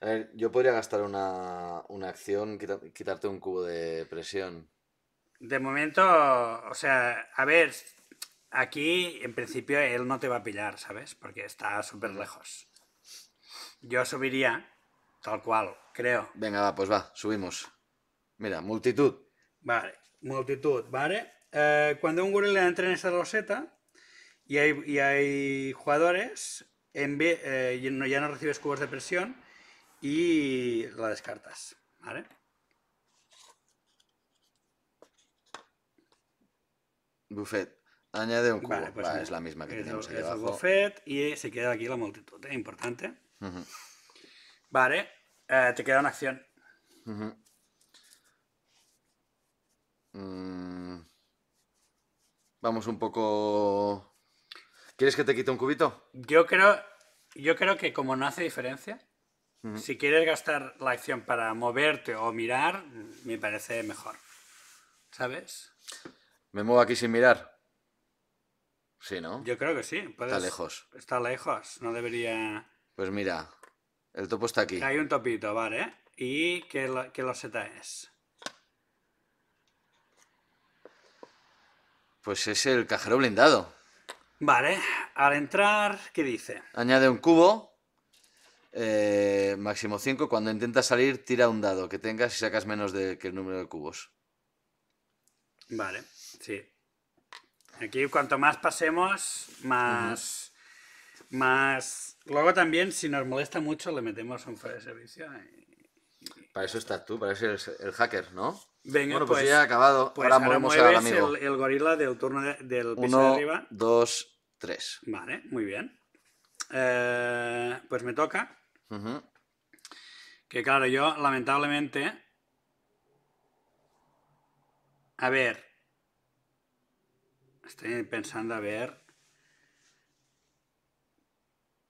A ver, yo podría gastar una, una acción, quitarte un cubo de presión. De momento, o sea, a ver, Aquí, en principio, él no te va a pillar, ¿sabes? Porque está súper lejos. Yo subiría, tal cual, creo. Venga, va, pues va, subimos. Mira, multitud. Vale, multitud, ¿vale? Eh, cuando un le entra en esa roseta y hay, jugadores, en eh, ya no recibes cubos de presión y la descartas, ¿vale? Buffet. Añade un cubo. Pues es la misma que tenemos aquí abajo. y se queda aquí la multitud, ¿eh? importante. Vale, eh, te queda una acción. Mm. Vamos un poco... ¿Quieres que te quite un cubito? Yo creo, yo creo que como no hace diferencia, si quieres gastar la acción para moverte o mirar, me parece mejor. ¿Sabes? Me muevo aquí sin mirar. Sí, ¿no? Yo creo que sí. Está lejos. Está lejos, no debería... Pues mira, el topo está aquí. Hay un topito, vale. ¿Y qué, lo... la es? Pues es el cajero blindado. Vale, al entrar, ¿qué dice? Añade un cubo, eh, máximo 5. Cuando intentas salir, tira un dado que tengas y sacas menos de, que el número de cubos. Vale, sí. Aquí cuanto más pasemos, más... más... Luego también, si nos molesta mucho, le metemos un fuera de servicio. Para eso estás tú, para eso el hacker, ¿no? Venga, bueno, pues, pues ya ha acabado. Pues ahora, ahora el, gorila del turno del piso de arriba. dos, tres. Vale, muy bien. Eh, pues me toca. Que claro, yo lamentablemente... A ver, Estoy pensando a ver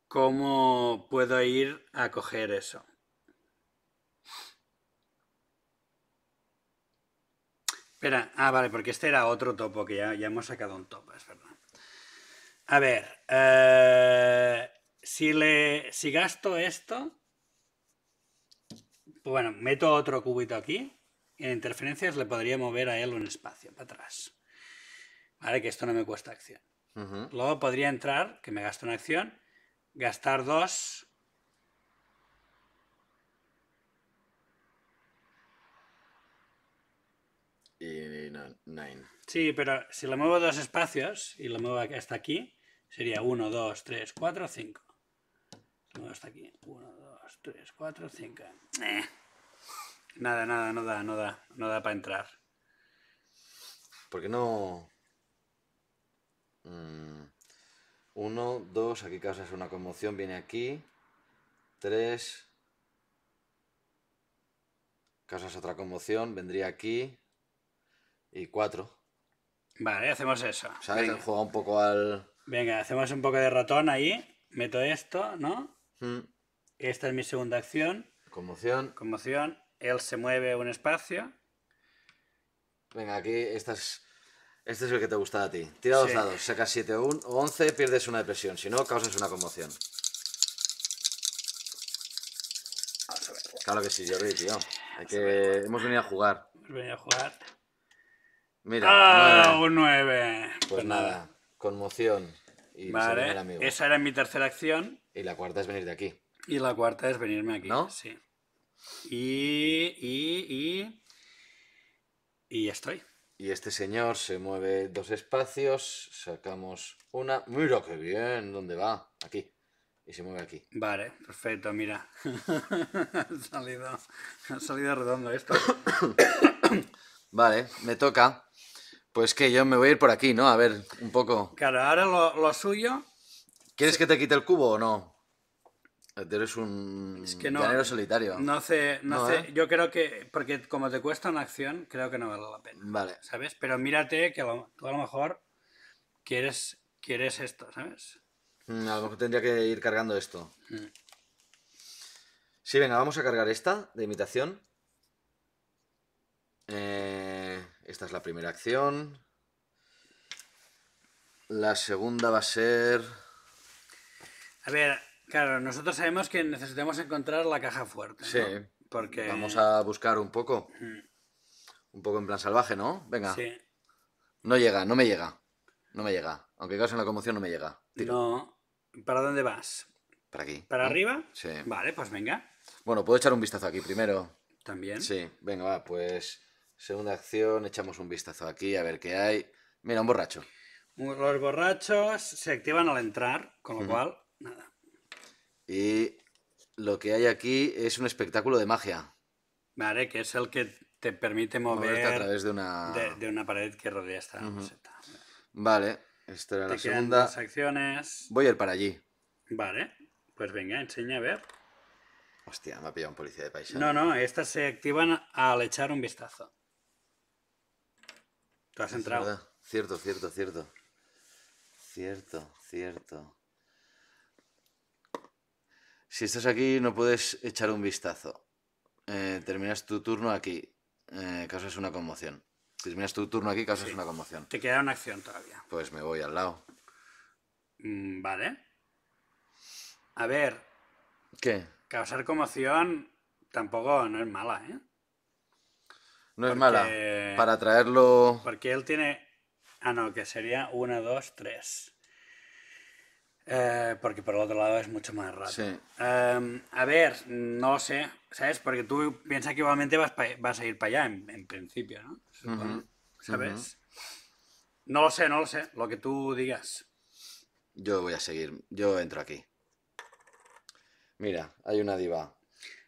cómo puedo ir a coger eso. Espera, ah, vale, porque este era otro topo, que ya, hemos sacado un topo, es verdad. A ver, eh, si, le, si gasto esto, bueno, meto otro cubito aquí, y en interferencias le podría mover a él un espacio para atrás. Ahora Que esto no me cuesta acción. Luego podría entrar, que me gasto una acción, gastar dos. Y nine. Sí, pero si lo muevo dos espacios y lo muevo hasta aquí, sería uno, dos, tres, cuatro, cinco. Lo muevo hasta aquí. Uno, dos, tres, cuatro, cinco. Eh. Nada, nada, no da, no da, no da para entrar. ¿Por qué no 1, mm. 2, dos, aquí causas una conmoción, viene aquí. Tres. Causas otra conmoción, vendría aquí. Y 4 Vale, hacemos eso. ¿Sabes? Juega un poco al. Venga, hacemos un poco de ratón ahí. Meto esto, ¿no? Mm. Esta es mi segunda acción. Conmoción. Conmoción. Él se mueve un espacio. Venga, aquí estas este es el que te gusta a ti. Tira dos lados, dados, sacas 7 o 11, pierdes una depresión. Si no, causas una conmoción. Claro que sí, Jordi, tío. Hay Hemos venido a jugar. Hemos venido a jugar. Mira. ¡Ah! Un 9. Pues, pues, nada. conmoción. vale. Esa era mi tercera acción. Y la cuarta es venir de aquí. Y la cuarta es venirme aquí. ¿No? Sí. Y. Y. Y. Y ya estoy. Y este señor se mueve dos espacios, sacamos una. Mira qué bien, ¿dónde va? Aquí. Y se mueve aquí. Vale, perfecto, mira. ha, salido, redondo esto. vale, me toca. Pues que yo me voy a ir por aquí, ¿no? A ver, un poco. Claro, ahora lo suyo. ¿Quieres que te quite el cubo o no? eres un es que no, solitario. No sé no, ¿eh? yo creo que, porque como te cuesta una acción, creo que no vale la pena. Vale. ¿Sabes? Pero mírate que a lo mejor quieres, quieres esto, ¿sabes? Mm, a lo mejor tendría que ir cargando esto. Mm. Sí, venga, vamos a cargar esta de imitación. Eh, esta es la primera acción. La segunda va a ser... A ver, Claro, nosotros sabemos que necesitamos encontrar la caja fuerte. Sí. Porque... Vamos a buscar un poco. Un poco en plan salvaje, ¿no? Venga. Sí. No llega, no me llega. No me llega. Aunque en la conmoción, no me llega. No. ¿Para dónde vas? Para aquí. ¿Para arriba? Sí. Vale, pues venga. Bueno, puedo echar un vistazo aquí primero. También. Sí. Venga, va, pues. Segunda acción, echamos un vistazo aquí a ver qué hay. Mira, un borracho. Los borrachos se activan al entrar, con lo cual, nada. Y lo que hay aquí es un espectáculo de magia. Vale, que es el que te permite mover a través de una... De, una pared que rodea esta Vale, esta era la segunda. Voy a ir para allí. Vale, pues venga, enseña a ver. Hostia, me ha pillado un policía de paisaje. No, no, estas se activan al echar un vistazo. Tú has entrado. Cierto, cierto, cierto. Cierto, cierto. Si estás aquí, no puedes echar un vistazo. Eh, terminas tu turno aquí. Eh, causas una conmoción. Terminas tu turno aquí, causas una conmoción. Te queda una acción todavía. Pues me voy al lado. Mm, vale. A ver. ¿Qué? Causar conmoción tampoco no es mala, ¿eh? No es mala. Para traerlo. Porque él tiene. Ah, no, que sería 1, 2, 3. Eh, porque por el otro lado es mucho más raro em, a ver, no sé, ¿sabes? Porque tú piensas que igualmente vas, vas a ir para allá, en, principio, ¿no? ¿Sabes? No lo sé, no lo sé, lo que tú digas. Yo voy a seguir, yo entro aquí. Mira, hay una diva.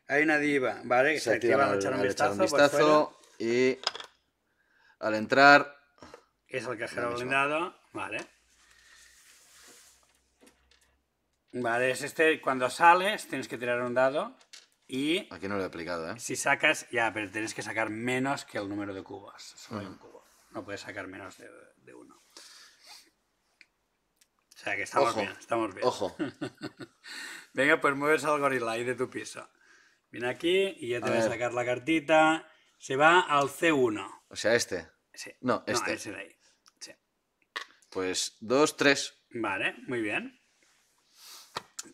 Hay una diva, ¿vale? Que se, echar un vistazo. Un vistazo y al entrar... Es el cajero blindado, ¿vale? Vale, es este, cuando sales tienes que tirar un dado y... Aquí no lo he aplicado, ¿eh? Si sacas, ya, pero tienes que sacar menos que el número de cubos. Solo un mm. cubo. No puedes sacar menos de, uno. O sea que estamos bien, estamos bien. Ojo. Venga, pues mueves al gorila ahí de tu piso. Viene aquí y ya te voy a sacar la cartita. Se va al C1. O sea, este. Sí. No, este. de Sí. Pues dos, tres. Vale, muy bien.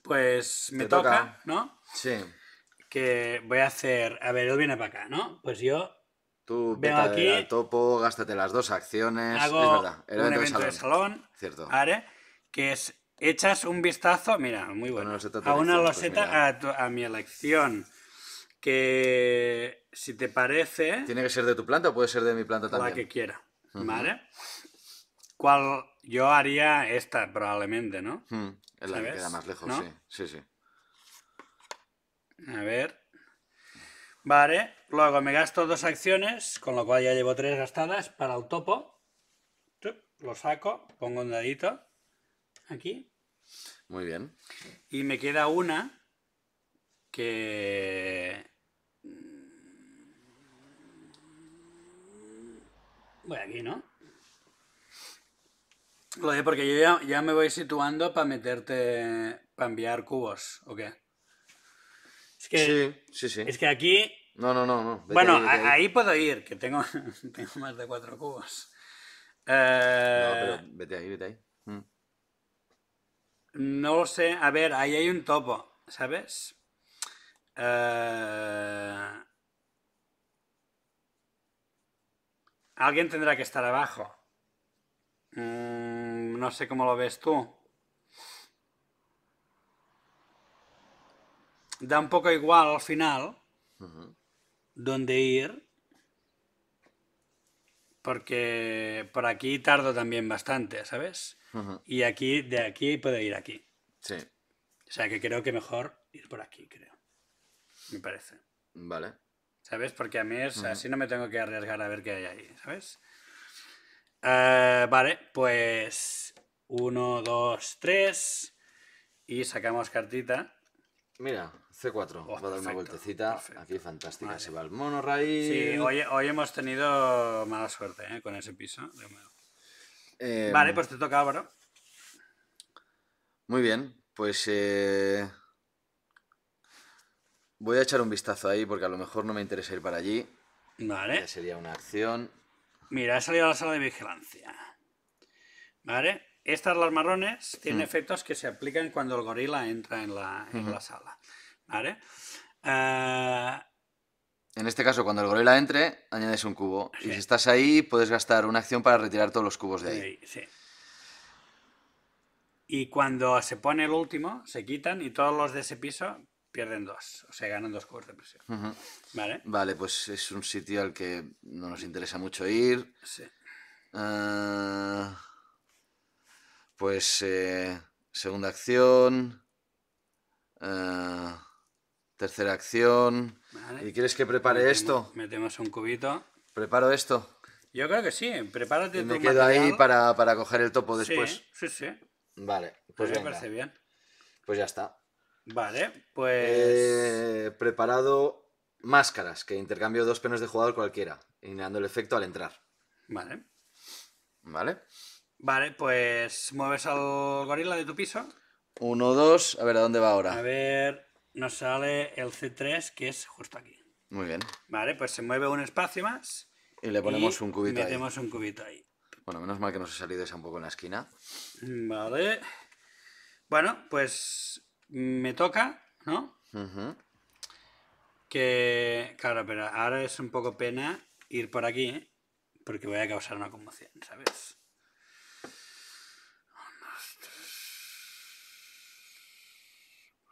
Pues me toca, ¿no? Sí. Que voy a hacer. A ver, él viene para acá, ¿no? Pues yo. Tú veo aquí. topo, gástate las dos acciones. Hago es verdad. un evento de salón. Cierto. que es. Echas un vistazo, mira, muy bueno. a una pues loseta a, una a, a mi elección que si te parece... Tiene que ser de tu planta o puede ser de mi planta también. La que quiera, ¿vale? Cual yo haría esta probablemente, ¿no? Hmm. Es la que queda más lejos, sí. Sí, sí. A ver. Vale, luego me gasto dos acciones, con lo cual ya llevo tres gastadas para el topo. Lo saco, pongo un dadito aquí. Muy bien. Y me queda una que... Voy aquí, ¿no? Lo porque yo ya, me voy situando para meterte, para enviar cubos, ¿o qué? Es que, sí, sí, sí. Es que aquí... No, no, no. no. Bueno, ahí, puedo ir, que tengo, más de cuatro cubos. No, eh, pero vete ahí, vete ahí. Mm. No lo sé. A ver, ahí hay un topo, ¿sabes? Eh, alguien tendrá que estar abajo. Mm, no sé cómo lo ves tú. Da un poco igual al final dónde ir, porque por aquí tardo también bastante, ¿sabes? Y aquí, de aquí puedo ir aquí. Sí. O sea que creo que mejor ir por aquí, creo. Me parece. Vale. ¿Sabes? Porque a mí es, así no me tengo que arriesgar a ver qué hay ahí, ¿sabes? Eh, vale, pues 1, 2, 3 y sacamos cartita. Mira, C4. Va a dar una vueltecita. Aquí fantástica. Se va el raíz. Sí, hoy, hemos tenido mala suerte eh, con ese piso. Eh, vale, pues te toca Álvaro. Muy bien, pues eh, voy a echar un vistazo ahí porque a lo mejor no me interesa ir para allí. Vale. sería una acción. Mira, he salido a la sala de vigilancia. ¿Vale? Estas, las marrones, tienen hmm. efectos que se aplican cuando el gorila entra en la, la sala. ¿Vale? Eh, en este caso, cuando el gorila entre, añades un cubo. Y si estás ahí, puedes gastar una acción para retirar todos los cubos de ahí. Sí, sí. Y cuando se pone el último, se quitan y todos los de ese piso pierden dos, o sea, ganan dos cubos de presión. ¿Vale? Vale, pues es un sitio al que no nos interesa mucho ir. Sí. Ah, pues eh, segunda acción. Ah, tercera acción. ¿Y quieres que prepare esto? Metemos un cubito. ¿Preparo esto? Yo creo que sí, prepárate. me quedo ahí para, para, coger el topo después. Sí, sí, sí. Vale, pues me parece bien. Pues ya está. Vale, eh, pues. He preparado máscaras, que intercambio dos penas de jugador cualquiera, eliminando el efecto al entrar. Vale. Vale. Vale, pues mueves al gorila de tu piso. Uno, dos, a ver, ¿a dónde va ahora? A ver, nos sale el C3, que es justo aquí. Muy bien. Vale, pues se mueve un espacio más. Y le ponemos un cubito metemos un cubito ahí. Bueno, menos mal que nos ha salido esa un poco en la esquina. Vale. Bueno, pues me toca, ¿no? Que, claro, pero ahora es un poco pena ir por aquí, ¿eh? porque voy a causar una conmoción, ¿sabes?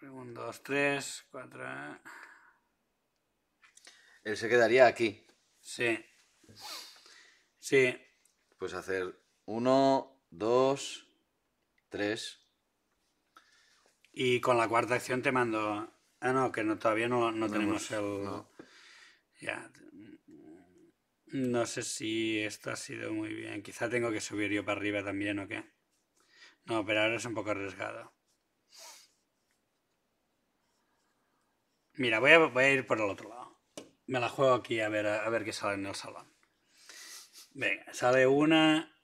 Un, dos, tres, cuatro. ¿eh? Él se quedaría aquí. Sí. Sí. Pues hacer uno, dos, tres. Y con la cuarta acción te mando. Ah, no, que no, todavía no, tenemos el. Ya. No sé si esto ha sido muy bien. Quizá tengo que subir yo para arriba también o qué. No, pero ahora es un poco arriesgado. Mira, voy a, voy a ir por el otro lado. Me la juego aquí a ver, a ver qué sale en el salón. Venga, sale una,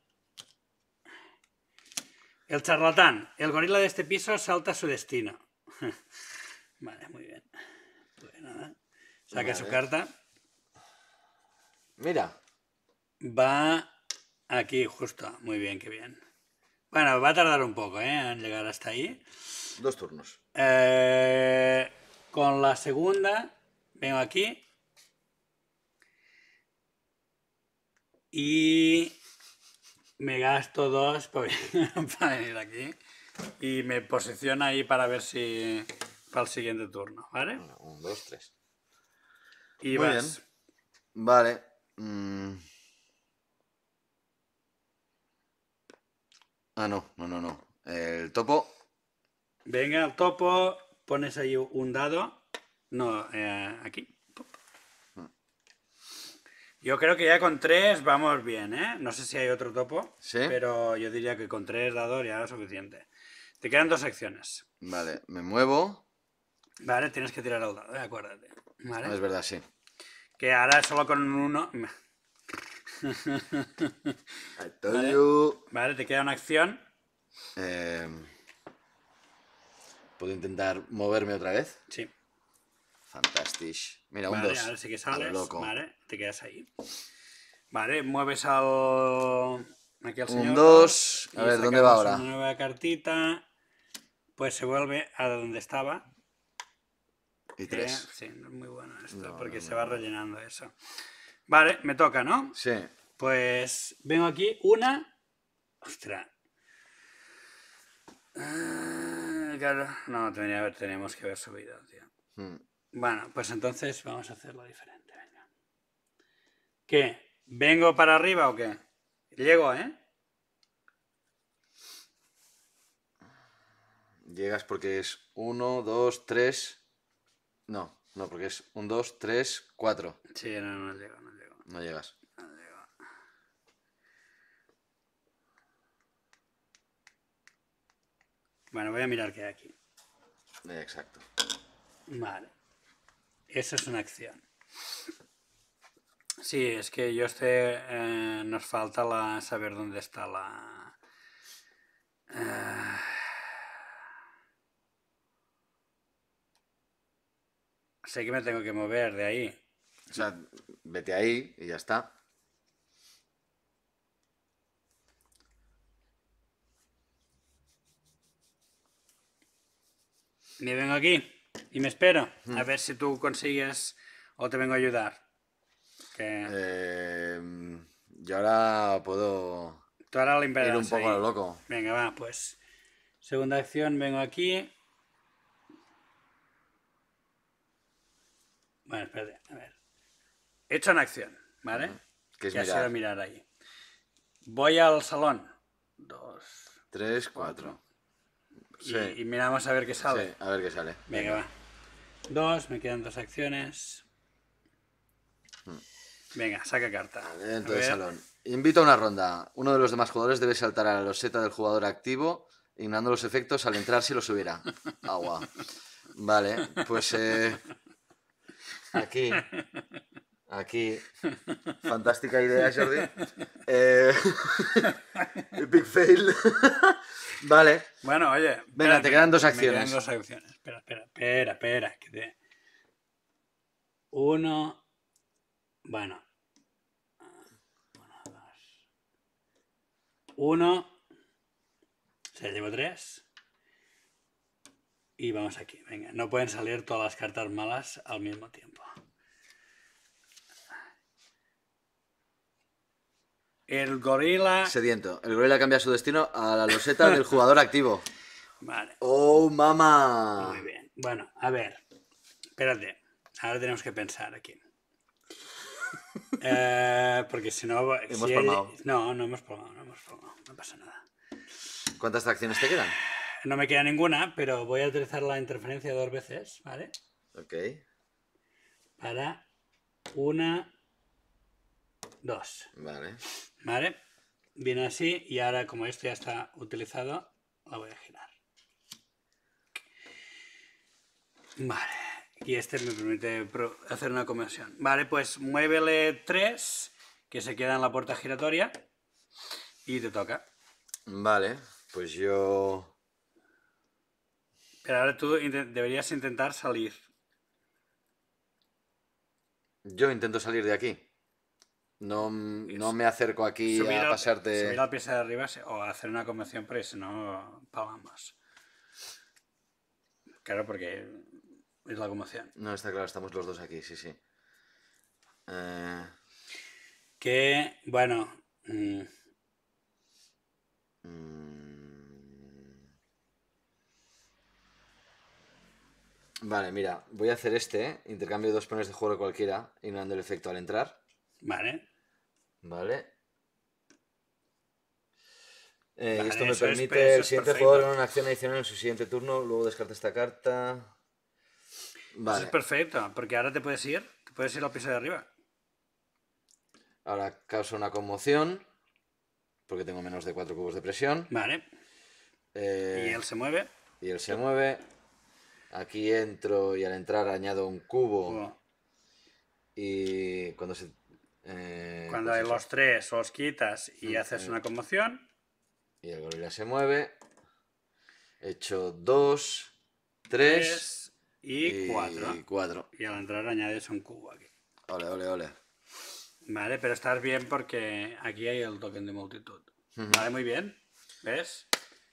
el charlatán, el gorila de este piso salta a su destino. vale, muy bien. ¿eh? Saca su carta. Mira. Va aquí, justo. Muy bien, qué bien. Bueno, va a tardar un poco, ¿eh? En llegar hasta ahí. Dos turnos. Eh, con la segunda, vengo aquí. Y me gasto dos para, venir aquí y me posiciono ahí para ver si para el siguiente turno, ¿vale? Uno, un, dos, tres. Y Muy vas. Bien. Vale. Mm. Ah, no, no, no, no. El topo. Venga, el topo. Pones ahí un dado. No, eh, aquí. Yo creo que ya con tres vamos bien, ¿eh? No sé si hay otro topo, pero yo diría que con tres dador ya es suficiente. Te quedan dos acciones. Vale, me muevo. Vale, tienes que tirar al dado, eh, acuérdate. es verdad, sí. Que ahora solo con uno... vale. vale, te queda una acción. Eh... ¿Puedo intentar moverme otra vez? Sí. Fantástico. Mira, un 2. ver si que sales. Vale, te quedas ahí. Vale, mueves al. Aquí al señor. Un 2. A ver, ¿dónde va ahora? Una nueva cartita. Pues se vuelve a donde estaba. Y 3. sí, no es muy bueno esto, porque se va rellenando eso. Vale, me toca, ¿no? Sí. Pues vengo aquí una. Ostras. Ah, claro. No, tenemos que haber subido, tío. Hmm. Bueno, pues entonces vamos a hacerlo diferente. Venga. ¿Qué? ¿Vengo para arriba o qué? Llego, ¿eh? Llegas porque es 1, 2, 3. No, no, porque es 1, 2, 3, 4. Sí, no, no llego, no llego. No llegas. No llego. Bueno, voy a mirar qué hay aquí. Exacto. Vale. Eso es una acción. Sí, es que yo este nos falta la saber dónde está la. Eh, sé que me tengo que mover de ahí. O sea, vete ahí y ya está. ni vengo aquí. Y me espero. A ver si tú consigues o te vengo a ayudar. Em, yo ahora puedo tú ahora lo ir un poco loco. Venga, va, pues. Segunda acción, vengo aquí. Bueno, espérate, a ver. He hecho una acción, ¿vale? Que es ya mirar. ahí. Voy al salón. Dos. Tres, cuatro. Sí. Y, miramos a ver qué sale. Sí, a ver qué sale. Venga. va. Dos, me quedan dos acciones. Venga, saca carta. salón. Invito a una ronda. Uno de los demás jugadores debe saltar a la loseta del jugador activo, ignorando los efectos al entrar si los hubiera. Agua. Vale, pues eh, aquí. Aquí. Fantástica idea, Jordi. big eh, fail. vale. Bueno, oye. Venga, te quedan dos acciones. quedan dos acciones. Espera, espera. Que te... Uno. Bueno. Uno, Se llevo tres. Y vamos aquí. Venga, no pueden salir todas las cartas malas al mismo tiempo. El gorila. Sediento. El gorila cambia su destino a la loseta del jugador activo. Vale. Oh, mamá. Muy bien. Bueno, a ver. Espérate. Ahora tenemos que pensar aquí. Eh, porque si no. Hemos No, no hemos palmado, no hemos palmado. No pasa nada. ¿Cuántas tracciones te quedan? No me queda ninguna, pero voy a utilizar la interferencia dos veces, ¿vale? Ok. Para una, dos. Vale. Vale. Viene así y ahora como esto ya está utilizado, la voy a girar. Vale, y este me permite hacer una conversión. Vale, pues muévele 3, que se queda en la puerta giratoria, y te toca. Vale, pues yo... Pero ahora tú deberías intentar salir. Yo intento salir de aquí. No, mm, no me acerco aquí a pasarte... subir la pieza de arriba o hacer una convención, pero si no, pagamos. Claro, porque es la conmoción. No, está claro, estamos los dos aquí, sí, sí. Eh, que, bueno. Mm. Mm. Vale, mira, voy a hacer este, ¿eh? intercambio de dos pones de juego cualquiera, ignorando el efecto al entrar. Vale. Vale. Eh, esto me permite el siguiente jugador en una acción adicional en su siguiente turno, luego descarta esta carta. Eso es perfecto, porque ahora te puedes ir, te puedes ir a la pieza de arriba. Ahora causa una conmoción, porque tengo menos de 4 cubos de presión. Vale. Eh, y él se mueve. Y él se mueve. Aquí entro y al entrar añado un cubo. Y cuando se... Eh, cuando pues hay los tres los quitas y mm, haces eh. una conmoción. Y el gorila se mueve. He hecho 2, 3 y cuatro. Y 4. Y al entrar añades un cubo aquí. Ole, ole, ole. Vale, pero estás bien porque aquí hay el token de multitud. Vale, muy bien. ¿Ves?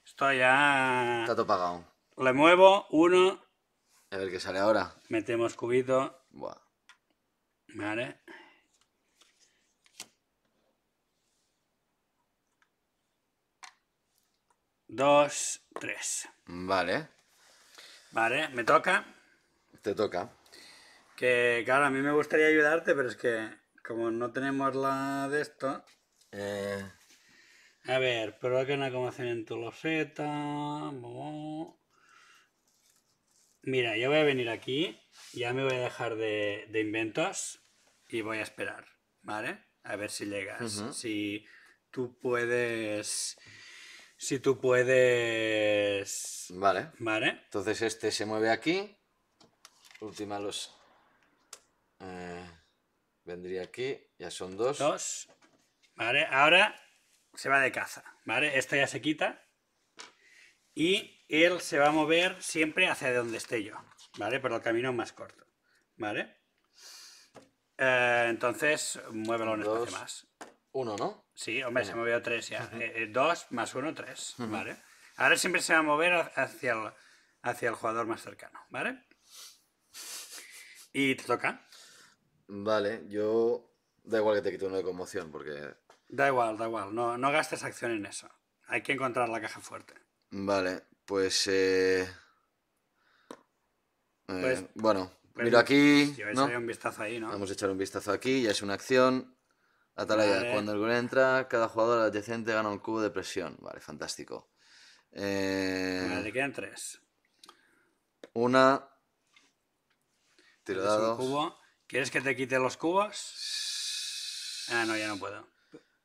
Esto ya... Está todo pagado. Le muevo, uno. A ver qué sale ahora. Metemos cubito. Buah. Vale. Dos, tres. Vale. Vale, me toca. Te toca. Que claro, a mí me gustaría ayudarte, pero es que como no tenemos la de esto... Eh. A ver, prueba que una como en tu loseta... Mira, yo voy a venir aquí, ya me voy a dejar de, inventos y voy a esperar, ¿vale? A ver si llegas. Si tú puedes... Si tú puedes... Vale. Vale. Entonces este se mueve aquí. Última los... Eh, vendría aquí, ya son dos. Dos. Vale, ahora se va de caza, ¿vale? Esta ya se quita. Y él se va a mover siempre hacia donde esté yo, ¿vale? Por el camino más corto, ¿vale? Eh, entonces, muévelo los espacio más. Uno, ¿no? Sí, hombre, se se movido tres ya. Eh, dos más uno, tres, ¿vale? Ahora siempre se va a mover hacia hacia el jugador más cercano, ¿vale? Y te toca. Vale, yo. Da igual que te quite uno de conmoción, porque. Da igual, da igual. No, no gastes acción en eso. Hay que encontrar la caja fuerte. Vale, pues. Eh, eh, pues bueno, pues, aquí. Pues, un vistazo Vamos a echar un vistazo aquí, ya es una acción. Atalaya, cuando el gol entra, cada jugador adyacente gana un cubo de presión. Vale, fantástico. Eh... Vale, quedan tres. Una, cubo. ¿Quieres que te quite los cubos? Ah, no, ya no puedo.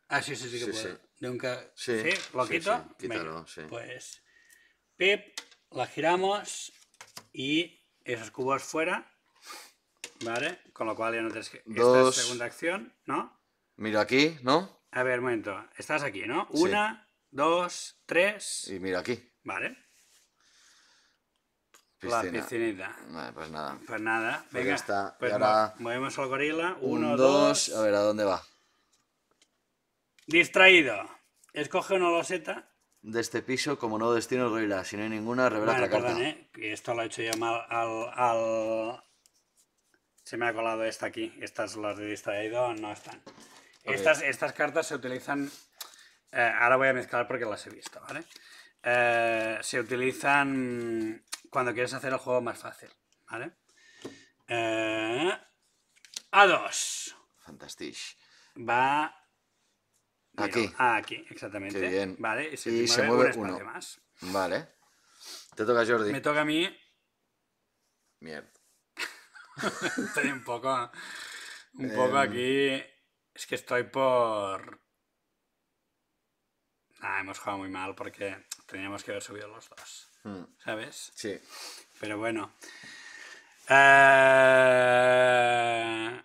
Ah, sí, sí, sí que puedo. Sí. Nunca... Sí, ¿Lo quito? Quítalo, pues pip, la giramos y esos cubos fuera. ¿Vale? Con lo cual ya no tienes que... Esta es segunda acción, ¿no? Mira aquí, ¿no? A ver, un momento. Estás aquí, ¿no? Una, dos, tres... Y mira aquí. Vale. La piscinita. pues nada. Pues nada. Pues venga, Pues Movemos al gorila. Uno, dos... A ver, ¿a dónde va? Distraído. Escoge una loseta. De este piso, como no destino el gorila. Si no hay ninguna, revela la perdón, Eh, esto lo he hecho yo mal al, Se me ha colado esta aquí. Estas las de distraído no están. Estas, estas cartas se utilizan... Eh, ahora voy a mezclar porque las he visto, ¿vale? Eh, se utilizan cuando quieres hacer el juego más fácil. ¿vale? Eh, a dos. Fantástico. Va. aquí. aquí, exactamente. bien. Vale, y se, mueve, uno. Vale. Te toca Jordi. Me toca a mí. Mierda. estoy un poco. Un poco em. aquí. Es que estoy por. Ah, hemos jugado muy mal porque teníamos que haber subido los dos. Mm. ¿Sabes? Sí. Pero bueno. Eh,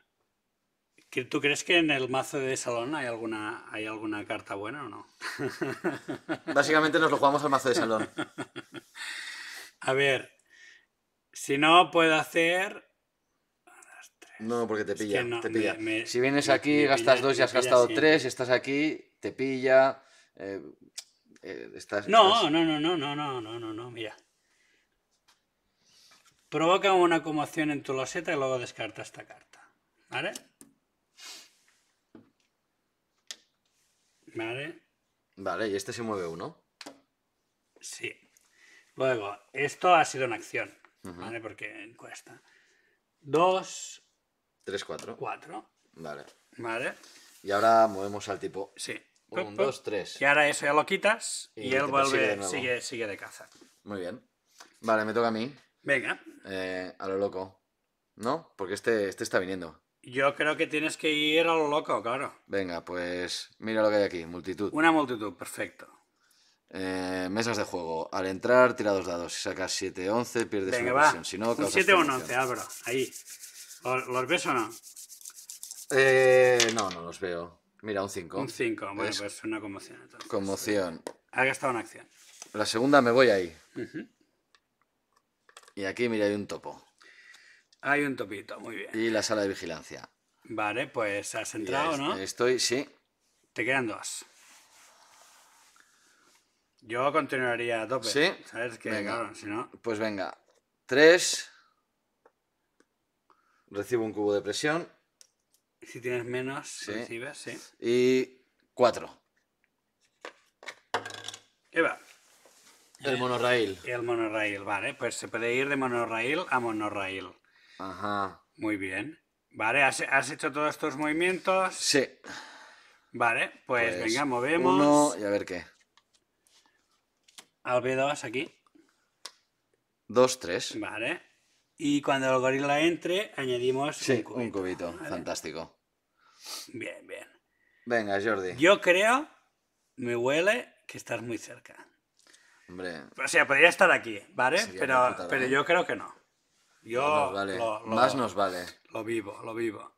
¿Tú crees que en el mazo de salón hay alguna, hay alguna carta buena o no? Básicamente nos lo jugamos al mazo de salón. A ver, si no puedo hacer... No, porque te pilla. te pilla. si vienes aquí, gastas dos y has gastado tres, estás aquí, te pilla. Eh, eh, no, no, no, no, no, no, no, no, no, mira. Provoca una conmoción en tu loseta y luego descarta esta carta. ¿Vale? Vale. Vale, y este se mueve uno. Sí. Luego, esto ha sido una acción, ¿vale? Porque cuesta. Dos. Tres, cuatro. Cuatro. Vale. Vale. Y ahora movemos al tipo. Sí. Un, dos, tres. Y ahora eso ya lo quitas y, él vuelve, sigue de, sigue, de caza. Muy bien. Vale, me toca a mí. Venga. Eh, a lo loco. ¿No? Porque este, este está viniendo. Yo creo que tienes que ir a lo loco, claro. Venga, pues mira lo que hay aquí, multitud. Una multitud, perfecto. Eh, mesas de juego. Al entrar, tira dos dados. Si sacas 7, 11, pierdes Venga, una Si no, un 7 o 11, abro. Ahí. ¿Los ves o no? Eh, no, no los veo. Mira, un 5. Un 5, bueno, es pues una conmoción. Conmoción. Ha gastado una acción. La segunda me voy ahí. Y aquí, mira, hay un topo. Hay un topito, muy bien. Y la sala de vigilancia. Vale, pues has entrado, ¿no? Estoy, sí. Te quedan dos. Yo continuaría a tope. Sí. Venga. Pues venga. Tres. Recibo un cubo de presión. Si tienes menos, sí. Y cuatro. ¿Qué va? El monorail. El monorail, vale. Pues se puede ir de monorail a monorail. Ajá. Muy bien. Vale, ¿has, hecho todos estos movimientos? Sí. Vale, pues, pues, venga, movemos. Uno y a ver qué. Al B2 aquí. Dos, tres. Vale. Y cuando el gorila entre, añadimos sí, un cubito. Fantástico. Bien, bien. Venga, Jordi. Yo creo, me huele que estás muy cerca. Hombre. O sea, podría estar aquí, ¿vale? Pero, ¿eh? pero yo creo que no. Yo nos vale. Más nos vale. Lo vivo, lo vivo.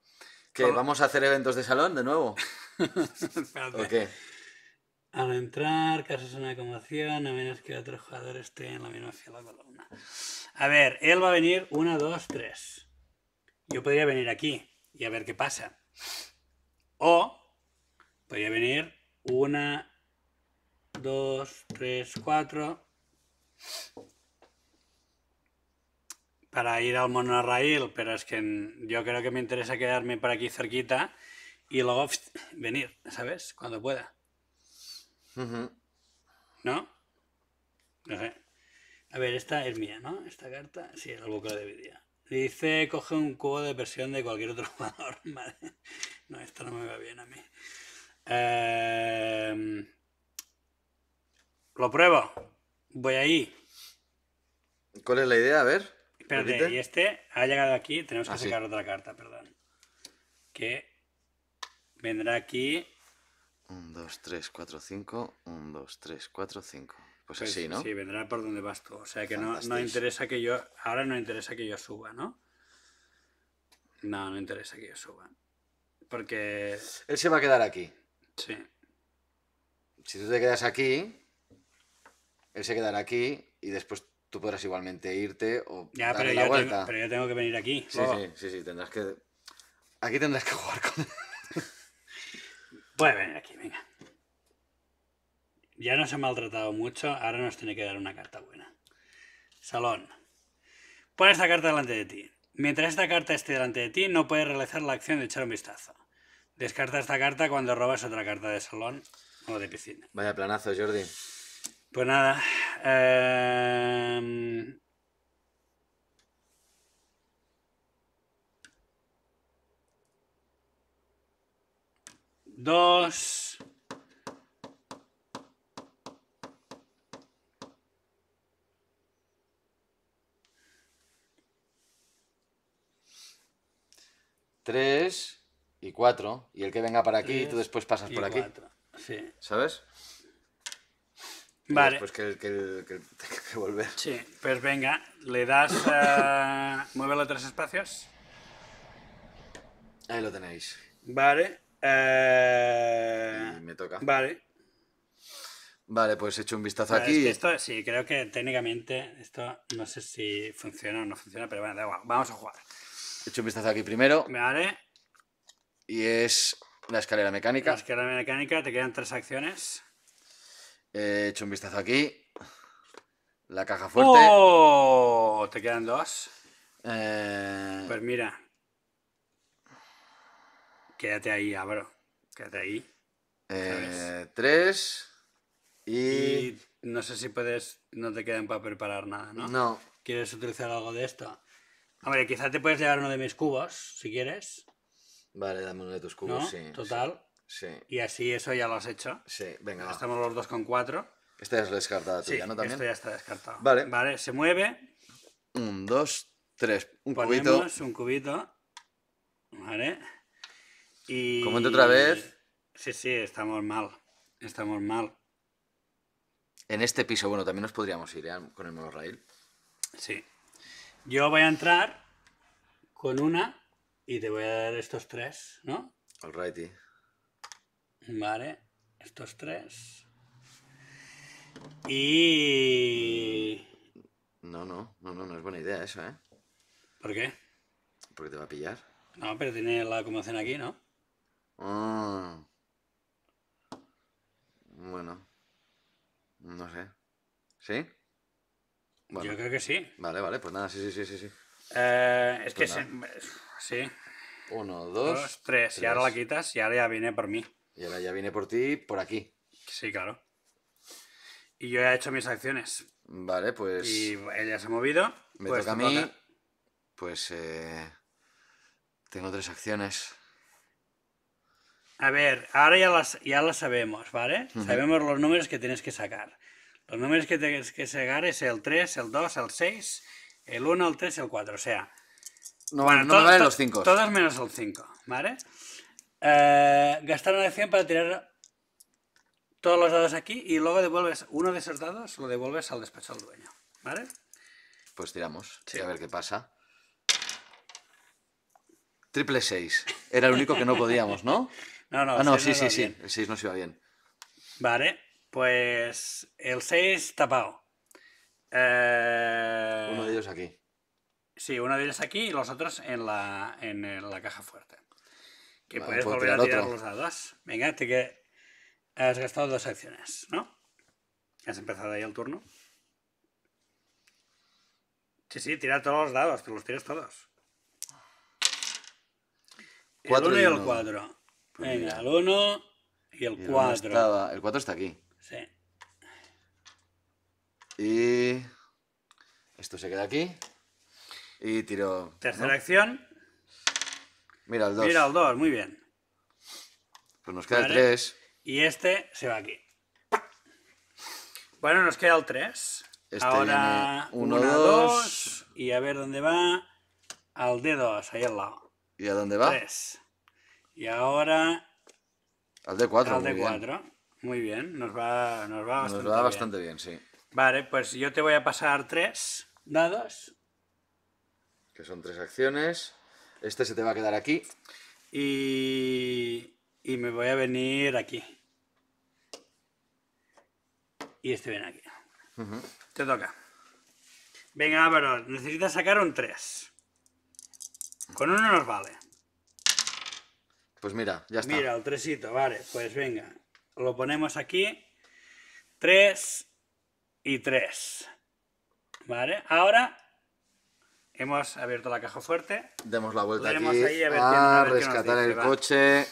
¿Que vamos a hacer eventos de salón de nuevo? ¿O qué? Al entrar, caso es una conmoción, a menos que otro jugador esté en la misma fila columna. A ver, él va a venir una, dos, 3. Yo podría venir aquí y a ver qué pasa. O podría venir una, 2, 3, 4. Para ir al monorraíl, pero es que yo creo que me interesa quedarme por aquí cerquita y luego venir, ¿sabes? Cuando pueda. ¿No? No sé. A ver, esta es mía, ¿no? Esta carta, sí, es algo que la debería. Dice, coge un cubo de presión de cualquier otro jugador. No, esto no me va bien a mí. Em, Lo pruebo. Voy ahí. ¿Cuál es la idea? A ver. Espérate, y este ha llegado aquí. Tenemos que ah, sacar otra carta, perdón. Que vendrá aquí. 1, 2, 3, 4, 5. 1, 2, 3, 4, 5. Pues, pues, así, ¿no? Sí, vendrá por donde vas tú. O sea que no, interesa que yo. Ahora no interesa que yo suba, ¿no? No, no interesa que yo suba. Porque. Él se va a quedar aquí. Sí. Si tú te quedas aquí, él se quedará aquí y después tú podrás igualmente irte o ya, pero la yo vuelta. Tengo, pero yo tengo que venir aquí. Oh. Sí, sí, sí, tendrás que. Aquí tendrás que jugar con. Puedes venir aquí, venga. Ya nos ha maltratado mucho, ahora nos tiene que dar una carta buena. Salón. Pon esta carta delante de ti. Mientras esta carta esté delante de ti, no puedes realizar la acción de echar un vistazo. Descarta esta carta cuando robas otra carta de salón o de piscina. Vaya planazo, Jordi. Pues nada. Em, dos. 3 y 4. Y el que venga para aquí, tú después pasas por aquí. ¿Sabes? vale. Pues que, que, que, que, volver. Sí, pues venga, le das a... Muévelo tres espacios. Ahí lo tenéis. Vale. Eh, me toca. Vale. Vale, pues he hecho un vistazo aquí. esto, sí, creo que técnicamente esto no sé si funciona o no funciona, pero bueno, da igual. Vamos a jugar. He hecho un vistazo aquí primero. Vale. Y es la escalera mecánica. La escalera mecánica, te quedan tres acciones. Eh, he hecho un vistazo aquí. La caja ¡Oh! fuerte. ¡Oh! Te quedan dos. Eh, pues mira. Quédate ahí, Abro. Quédate ahí. Eh, tres. Y... no sé si puedes. No te quedan para preparar nada, ¿no? No. ¿Quieres utilizar algo de esto? Hombre, quizá te puedes llevar uno de mis cubos, si quieres. Vale, dame uno de tus cubos, Total. Sí. Y así eso ya lo has hecho. Sí, venga. estamos los dos con cuatro. Este ya es descartada tuya, ¿no? También. Este ya está descartado. Vale. Vale, se mueve. Un, dos, tres. Un cubito. Ponemos cubito. un cubito. Vale. Y. Comenta otra vez. Sí, sí, estamos mal. Estamos mal. En este piso, bueno, también nos podríamos ir ¿eh? con el monorail. Sí. Yo voy a entrar con una y te voy a dar estos tres, ¿no? Alrighty. Vale, estos tres. Y... No, no, no, no, es buena idea eso, ¿eh? ¿Por qué? Porque te va a pillar. No, pero tiene la acomodación aquí, ¿no? Ah. Bueno. No sé. ¿Sí? Yo creo que sí. Vale, vale, pues nada, sí, sí, sí, sí. Eh, es pues que se... sí. Uno, dos, tres. Y ahora la quitas y ahora ya viene por mí. Y ahora ya viene por ti, por aquí. Sí, claro. Y yo ya he hecho mis acciones. Vale, pues. Y ella se ha movido. Me pues toca a mí. Pues. Eh, tengo tres acciones. A ver, ahora ya las, ya las sabemos, ¿vale? Sabemos los números que tienes que sacar. Los números que tienes que segar es el 3, el 2, el 6, el 1, el 3 el 4. O sea... No, bueno, no los 5. Todos menos el 5, ¿vale? Eh, gastar una acción para tirar todos los dados aquí y luego devuelves uno de esos dados, lo devuelves al despacho del dueño, ¿vale? Pues tiramos, a ver qué pasa. Triple 6. Era el único que no podíamos, ¿no? no, no. Ah, no, sí, sí, sí. El 6 se iba bien. Vale. Pues el 6 tapado. Eh, uno de ellos aquí. Sí, uno de ellos aquí y los otros en la, en la caja fuerte. Que puedes volver a tirar los dados. Venga, te que has gastado dos acciones, ¿no? Has empezado ahí el turno. Sí, sí, tira todos los dados, pero los tiras todos. Cuatro el y, el 4. Pues Venga, el uno y el cuatro. El 4 está aquí. Sí. Y. Esto se queda aquí. Y tiro. Tercera acción. Mira el 2. Mira el 2, muy bien. Pues nos queda el 3. Y este se va aquí. Bueno, nos queda el 3. Este Ahora 1, 2. Y a ver dónde va. Al D2, ahí al lado. ¿Y a dónde va? 3. Y ahora. Al D4. Al D4. Muy bien, nos va, nos va bastante, bastante bien. sí. Vale, pues yo te voy a pasar tres dados. Que son tres acciones. Este se te va a quedar aquí. Y, me voy a venir aquí. Y este viene aquí. Te toca. Venga, Álvaro, necesitas sacar un tres. Con uno nos vale. Pues mira, ya está. Mira, el tresito, vale. Pues venga. Lo ponemos aquí. 3 y 3. Vale, ahora hemos abierto la caja fuerte. Demos la vuelta aquí a, rescatar el coche.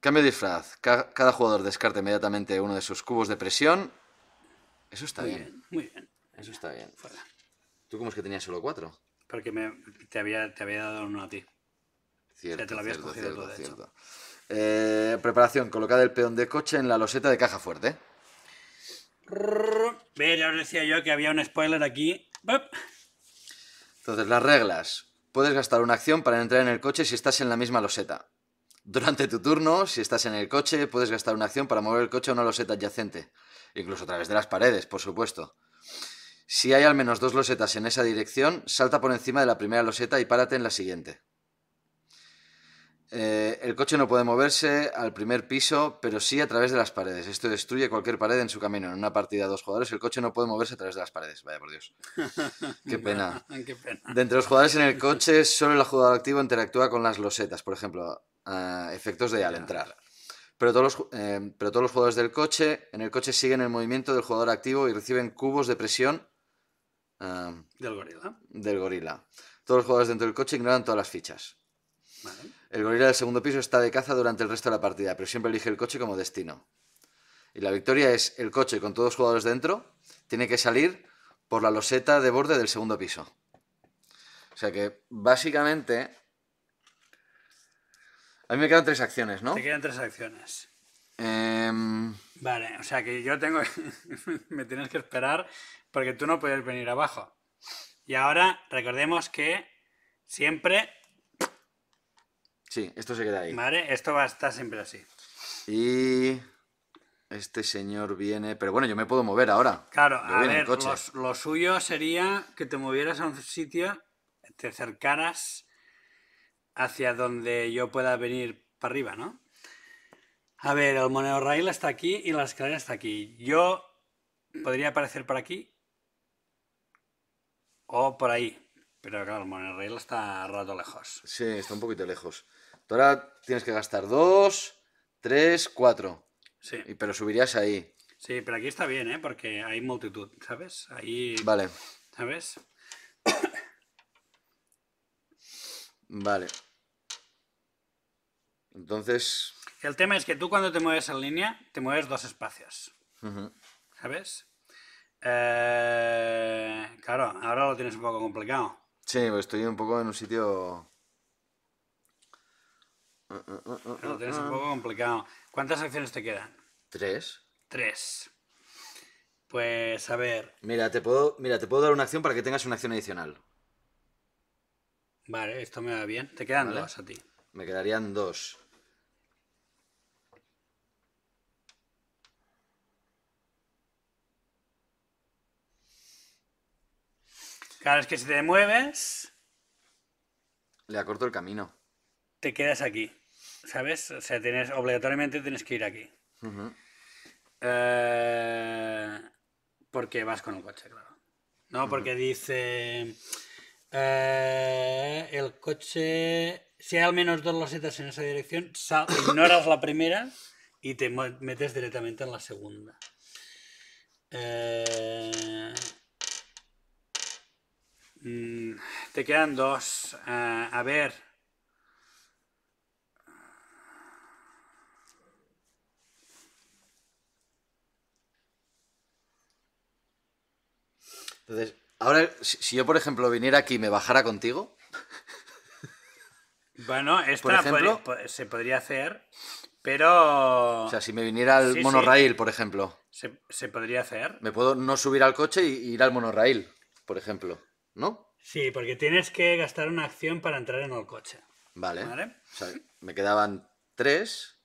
Cambio de disfraz. Cada jugador descarta inmediatamente uno de sus cubos de presión. Eso está bien. Muy bien. Eso está bien. Fuera. ¿Tú cómo es que tenías solo cuatro? Porque me, te, había, te había dado uno a ti. Cierto, te lo habías cierto, eh, preparación, colocad el peón de coche en la loseta de caja fuerte. Ve, ya os decía yo que había un spoiler aquí. Entonces, las reglas. Puedes gastar una acción para entrar en el coche si estás en la misma loseta. Durante tu turno, si estás en el coche, puedes gastar una acción para mover el coche a una loseta adyacente. Incluso a través de las paredes, por supuesto. Si hay al menos dos losetas en esa dirección, salta por encima de la primera loseta y párate en la siguiente. Eh, el coche no puede moverse al primer piso, pero sí a través de las paredes. Esto destruye cualquier pared en su camino. En una partida de dos jugadores, el coche no puede moverse a través de las paredes. Vaya por Dios. Qué pena. Qué De entre los jugadores en el coche, solo el jugador activo interactúa con las losetas, por ejemplo, eh, efectos de al entrar. Pero todos, los, eh, pero todos los jugadores del coche, en el coche siguen el movimiento del jugador activo y reciben cubos de presión. del gorila. Del gorila. Todos los jugadores dentro del coche ignoran todas las fichas. Vale. El gorila del segundo piso está de caza durante el resto de la partida, pero siempre elige el coche como destino. Y la victoria es el coche con todos los jugadores dentro, tiene que salir por la loseta de borde del segundo piso. O sea que básicamente... A mí me quedan tres acciones, ¿no? Te quedan tres acciones. Em, vale, o sea que yo tengo... me tienes que esperar porque tú no puedes venir abajo. Y ahora recordemos que siempre Sí, esto se queda ahí. Vale, esto va a estar siempre así. Y este señor viene, pero bueno, yo me puedo mover ahora. Claro, a ver, lo suyo sería que te movieras a un sitio, te acercaras hacia donde yo pueda venir para arriba, ¿no? A ver, el rail está aquí y la escalera está aquí. Yo podría aparecer por aquí o por ahí, pero claro, el monorail está rato lejos. Sí, está un poquito lejos. Tú ahora tienes que gastar dos, tres, cuatro. Sí. pero subirías ahí. Sí, pero aquí está bien, ¿eh? Porque hay multitud, ¿sabes? Ahí. Vale. ¿Sabes? Vale. Entonces. El tema es que tú cuando te mueves en línea, te mueves dos espacios. ¿Sabes? Eh, claro, ahora lo tienes un poco complicado. Sí, pues estoy un poco en un sitio. Lo tienes un ah, ah, ah, poco complicado. ¿Cuántas acciones te quedan? Tres. Tres. Pues a ver. Mira, te puedo, mira, te puedo dar una acción para que tengas una acción adicional. Vale, esto me va bien. Te quedan dos a ti. Me quedarían dos. Claro, es que si te mueves. Le acorto el camino te quedas aquí, ¿sabes? O sea, tienes, obligatoriamente tienes que ir aquí. Eh, porque vas con el coche, claro. No, porque dice... Eh, el coche, si hay al menos dos losetas en esa dirección, ignoras la primera y te metes directamente en la segunda. Eh, mm, te quedan dos. a ver, Entonces, ahora, si yo, por ejemplo, viniera aquí y me bajara contigo. Bueno, esta se podría hacer, pero. O sea, si me viniera al monorail, por ejemplo. Se, podría hacer. Me puedo no subir al coche y, ir al monorail, por ejemplo, ¿no? Sí, porque tienes que gastar una acción para entrar en el coche. Vale. me quedaban tres.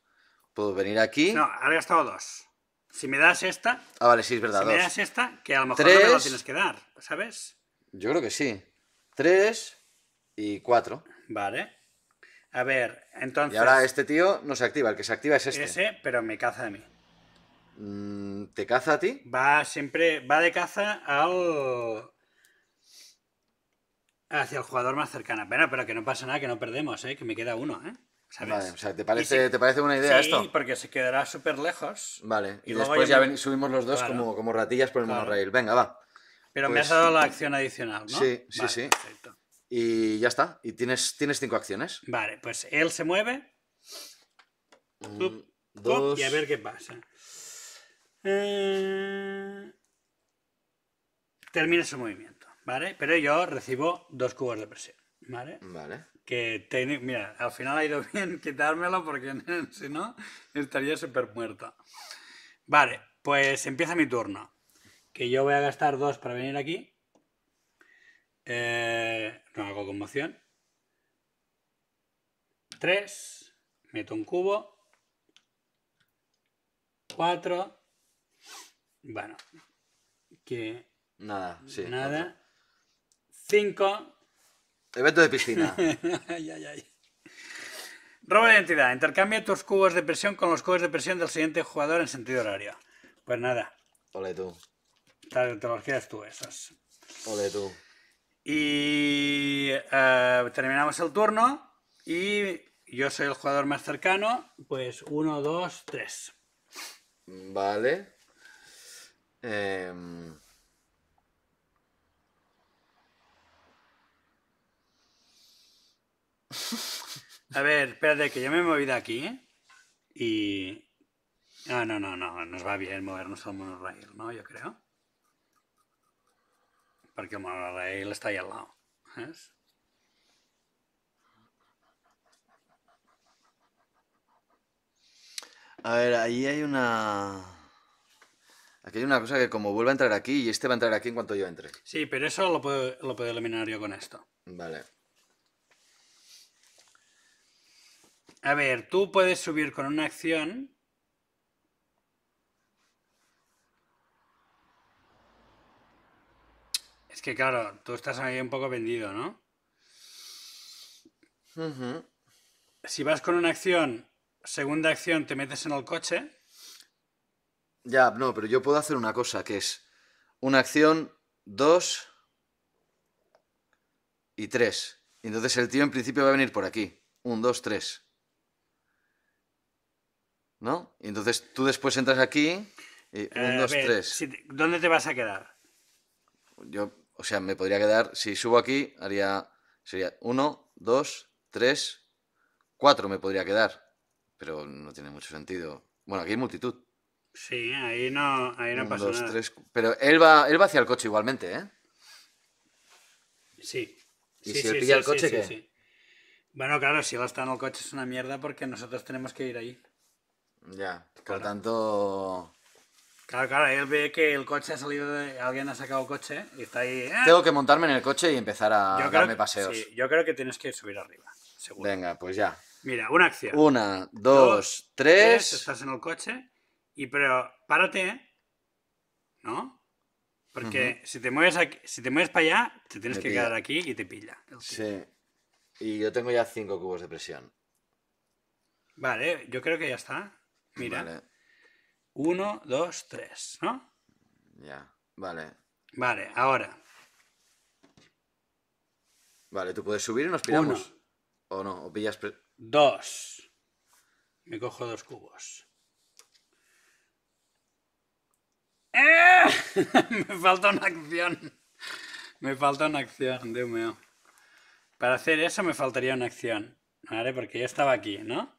Puedo venir aquí. No, has gastado dos. Si me das esta. Ah, vale, sí, es verdad. Si me das esta, que a lo mejor no me la tienes que dar, ¿sabes? Yo creo que sí. Tres y cuatro. Vale. A ver, entonces. Y ahora este tío no se activa, el que se activa es este. Ese, pero me caza a mí. Mm, ¿Te caza a ti? Va siempre. Va de caza al. Hacia el jugador más cercano. Bueno, pero que no pasa nada, que no perdemos, ¿eh? que me queda uno. ¿eh? Vale, o sea, ¿te parece, ¿te parece buena idea esto? Sí, porque se quedará súper lejos. Vale, y, después ya subimos los dos como, como ratillas por el monorail. Venga, va. Pero me pues has dado la acción adicional, ¿no? Sí, sí, sí. Y ya está. Y tienes, tienes cinco acciones. Vale, pues él se mueve. y a ver qué pasa. Eh, termina su movimiento, ¿vale? Pero yo recibo dos cubos de presión, ¿vale? Vale que mira, al final ha ido bien quitármelo porque si no estaría súper muerta Vale, pues empieza mi turno. Que yo voy a gastar dos para venir aquí. Eh, no hago conmoción. Tres. Meto un cubo. Cuatro. Bueno. Que... Nada, sí. Nada. Cinco. Evento de piscina. Robo de identidad. Intercambia tus cubos de presión con los cubos de presión del siguiente jugador en sentido horario. Pues nada. Ole tú. Te, te los tú, esas. Ole tú. Y eh, terminamos el turno. Y yo soy el jugador más cercano. Pues uno, dos, tres. Vale. Eh... A ver, espérate, que yo me he movido aquí, ¿eh? Y. ah no, no, no. Nos va bien movernos al monorail, ¿no? Yo creo. Porque el monorail está ahí al lado. ¿Ves? A ver, ahí hay una. Aquí hay una cosa que como vuelva a entrar aquí y este va a entrar aquí en cuanto yo entre. Sí, pero eso lo puedo, lo puedo eliminar yo con esto. Vale. A ver, tú puedes subir con una acción. Es que claro, tú estás ahí un poco vendido, ¿no? Si vas con una acción, segunda acción, te metes en el coche. Ya, no, pero yo puedo hacer una cosa que es una acción, dos y tres. Entonces el tío en principio va a venir por aquí. Un, dos, tres. ¿no? Y entonces tú después entras aquí y eh, eh, dos, tres. ¿Dónde te vas a quedar? Yo, o sea, me podría quedar, si subo aquí, haría, sería uno, dos, tres, cuatro me podría quedar, pero no tiene mucho sentido. Bueno, aquí hay multitud. Sí, ahí no, ahí no pasa nada. pero él va, él va hacia el coche igualmente, ¿eh? Sí. ¿Y sí, si sí, el coche, qué? Bueno, claro, si él está en el coche es una mierda porque nosotros tenemos que ir ahí. Ya, por claro. tanto... Claro, claro, él ve que el coche ha salido de... Alguien ha sacado coche y está ahí... Eh. Tengo que montarme en el coche y empezar a darme paseos. yo creo que tienes que subir arriba, seguro. Venga, pues ya. Mira, una acción. Una, dos, tres. Estás en el coche y pero párate, ¿no? Porque si te mueves si te mueves para allá, te tienes que quedar aquí y te pilla. Sí. Y yo tengo ya cinco cubos de presión. Vale, yo creo que ya está. Mira. Uno, dos, tres, ¿no? Ya, vale. Vale, ahora. Vale, tú puedes subir y nos piramos. O no, o pillas. Dos. Me cojo dos cubos. ¡Eh! Me falta una acción. Me falta una acción, Dios mío. Para hacer eso me faltaría una acción. ¿Vale? Porque yo estaba aquí, ¿no?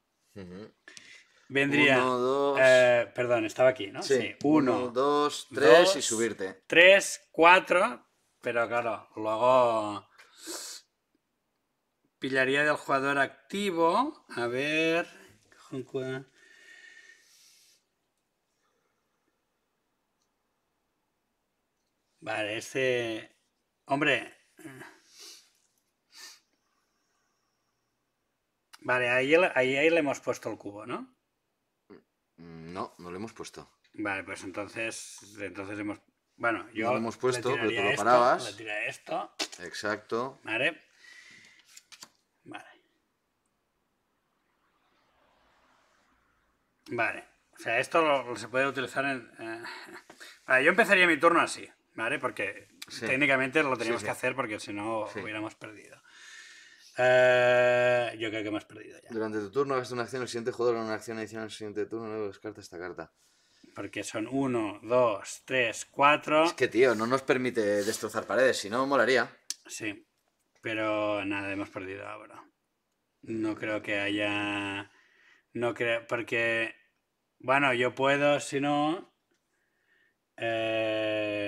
vendría 1 2 eh, perdón, estaba aquí, ¿no? Sí, 1 2 3 y subirte. 3 4, pero claro, luego pillaría del jugador activo, a ver. Vale, ese hombre Vale, ahí ahí le hemos puesto el cubo, ¿no? Mm, no, no lo hemos puesto. Vale, pues entonces, entonces hemos. Bueno, yo. No lo hemos puesto, pero tú lo parabas. esto. Exacto. Vale. Vale. Vale. O sea, esto lo, se puede utilizar en. Eh, yo empezaría mi turno así, ¿vale? Porque técnicamente lo teníamos que hacer porque si no hubiéramos perdido. Eh, yo creo que me perdido ya. Durante tu turno hagas una acción, el siguiente jugador una acción adicional el siguiente turno, luego descarta esta carta. Porque son 1, 2, 3, 4. Es que, tío, no nos permite destrozar paredes, si no, molaría. Sí, pero nada, hemos perdido ahora. No creo que haya. No creo. Porque. Bueno, yo puedo, si no. Eh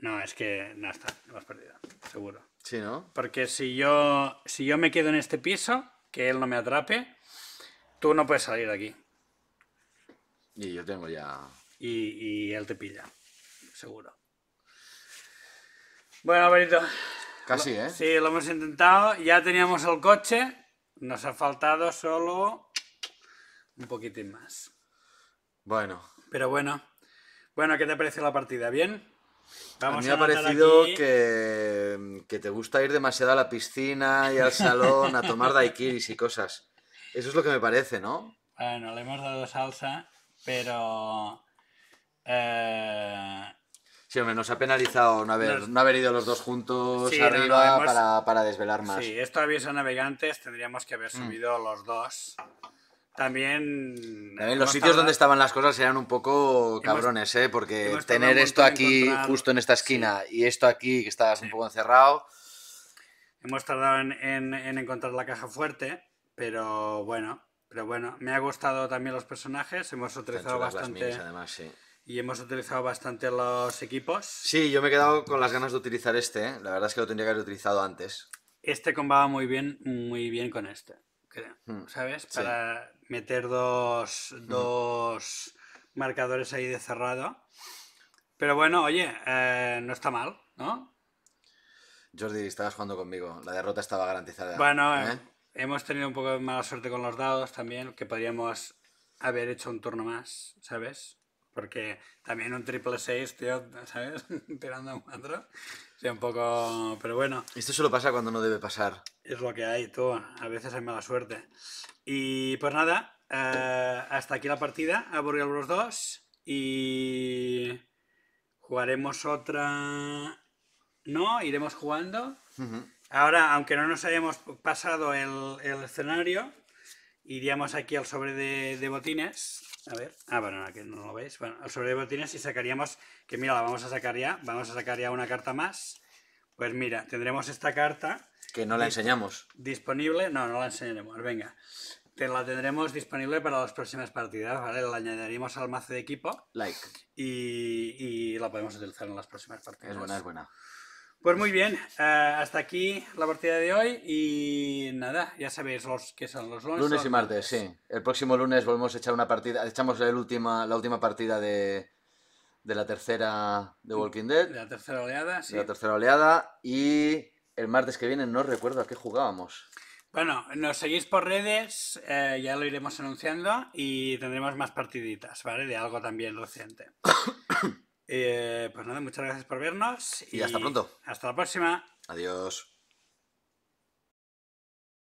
No, es que no está, lo has perdido, seguro. Sí, ¿no? Porque si yo, si yo me quedo en este piso, que él no me atrape, tú no puedes salir de aquí. Y yo tengo ya. Y, él te pilla, seguro. Bueno, abuelito. Casi, ¿eh? Sí, lo hemos intentado. Ya teníamos el coche. Nos ha faltado solo un poquitín más. Bueno. Pero bueno. Bueno, ¿qué te parece la partida? ¿Bien? a mí me ha parecido que, te gusta ir demasiado a la piscina y al salón a tomar daiquiris y cosas. Eso es lo que me parece, ¿no? Bueno, le hemos dado salsa, pero... Eh... Sí, hombre, nos ha penalizado no haber, no haber ido los dos juntos arriba para, desvelar más. Sí, esto aviso navegantes tendríamos que haber mm. subido los dos. También. También los sitios donde estaban las cosas eran un poco cabrones, ¿eh? Porque tener esto aquí, justo en esta esquina, y esto aquí, que estás un poco encerrado. Hemos tardado en, encontrar la caja fuerte, pero bueno. Pero bueno, me ha gustado también los personajes. Hemos utilizado bastante. Y hemos utilizado bastante los equipos. Sí, yo me he quedado con las ganas de utilizar este. ¿eh? La verdad es que lo tendría que haber utilizado antes. Este combaba muy bien, muy bien con este. Mm, ¿sabes? Para meter dos, mm. dos marcadores ahí de cerrado. Pero bueno, oye, eh, no está mal, ¿no? Jordi, estabas jugando conmigo. La derrota estaba garantizada. Bueno, ¿eh? Eh, hemos tenido un poco de mala suerte con los dados también, que podríamos haber hecho un turno más, ¿sabes? porque también un triple 6, tío, ¿sabes? Tirando a 4. Sí, un poco. Pero bueno. Esto solo pasa cuando no debe pasar. Es lo que hay, tú. A veces hay mala suerte. Y pues nada, eh, hasta aquí la partida a los Bros 2. Y. Jugaremos otra. No, iremos jugando. Ahora, aunque no nos hayamos pasado el, escenario, iríamos aquí al sobre de botines a ver, ah, bueno, que no lo veis. Bueno, sobre botines, y sacaríamos, que mira, la vamos a sacar ya, vamos a sacar ya una carta más. Pues mira, tendremos esta carta. Que no la enseñamos. Disponible, no, no la enseñaremos, venga. Te la tendremos disponible para las próximas partidas, ¿vale? La añadiremos al mazo de equipo. Like. Y, y la podemos utilizar en las próximas partidas. Es buena, es buena. Pues muy bien, eh, hasta aquí la partida de hoy y nada, ya sabéis los que son los lunes. y martes, sí. El próximo lunes volvemos a echar una partida, echamos última, la última partida de, la tercera de Walking Dead. De la tercera oleada, sí. De la tercera oleada y el martes que viene no recuerdo a qué jugábamos. Bueno, nos seguís por redes, eh, ya lo iremos anunciando y tendremos más partiditas, ¿vale? De algo también reciente. Eh, pues nada, muchas gracias por vernos. y hasta pronto. Hasta la próxima. Adiós.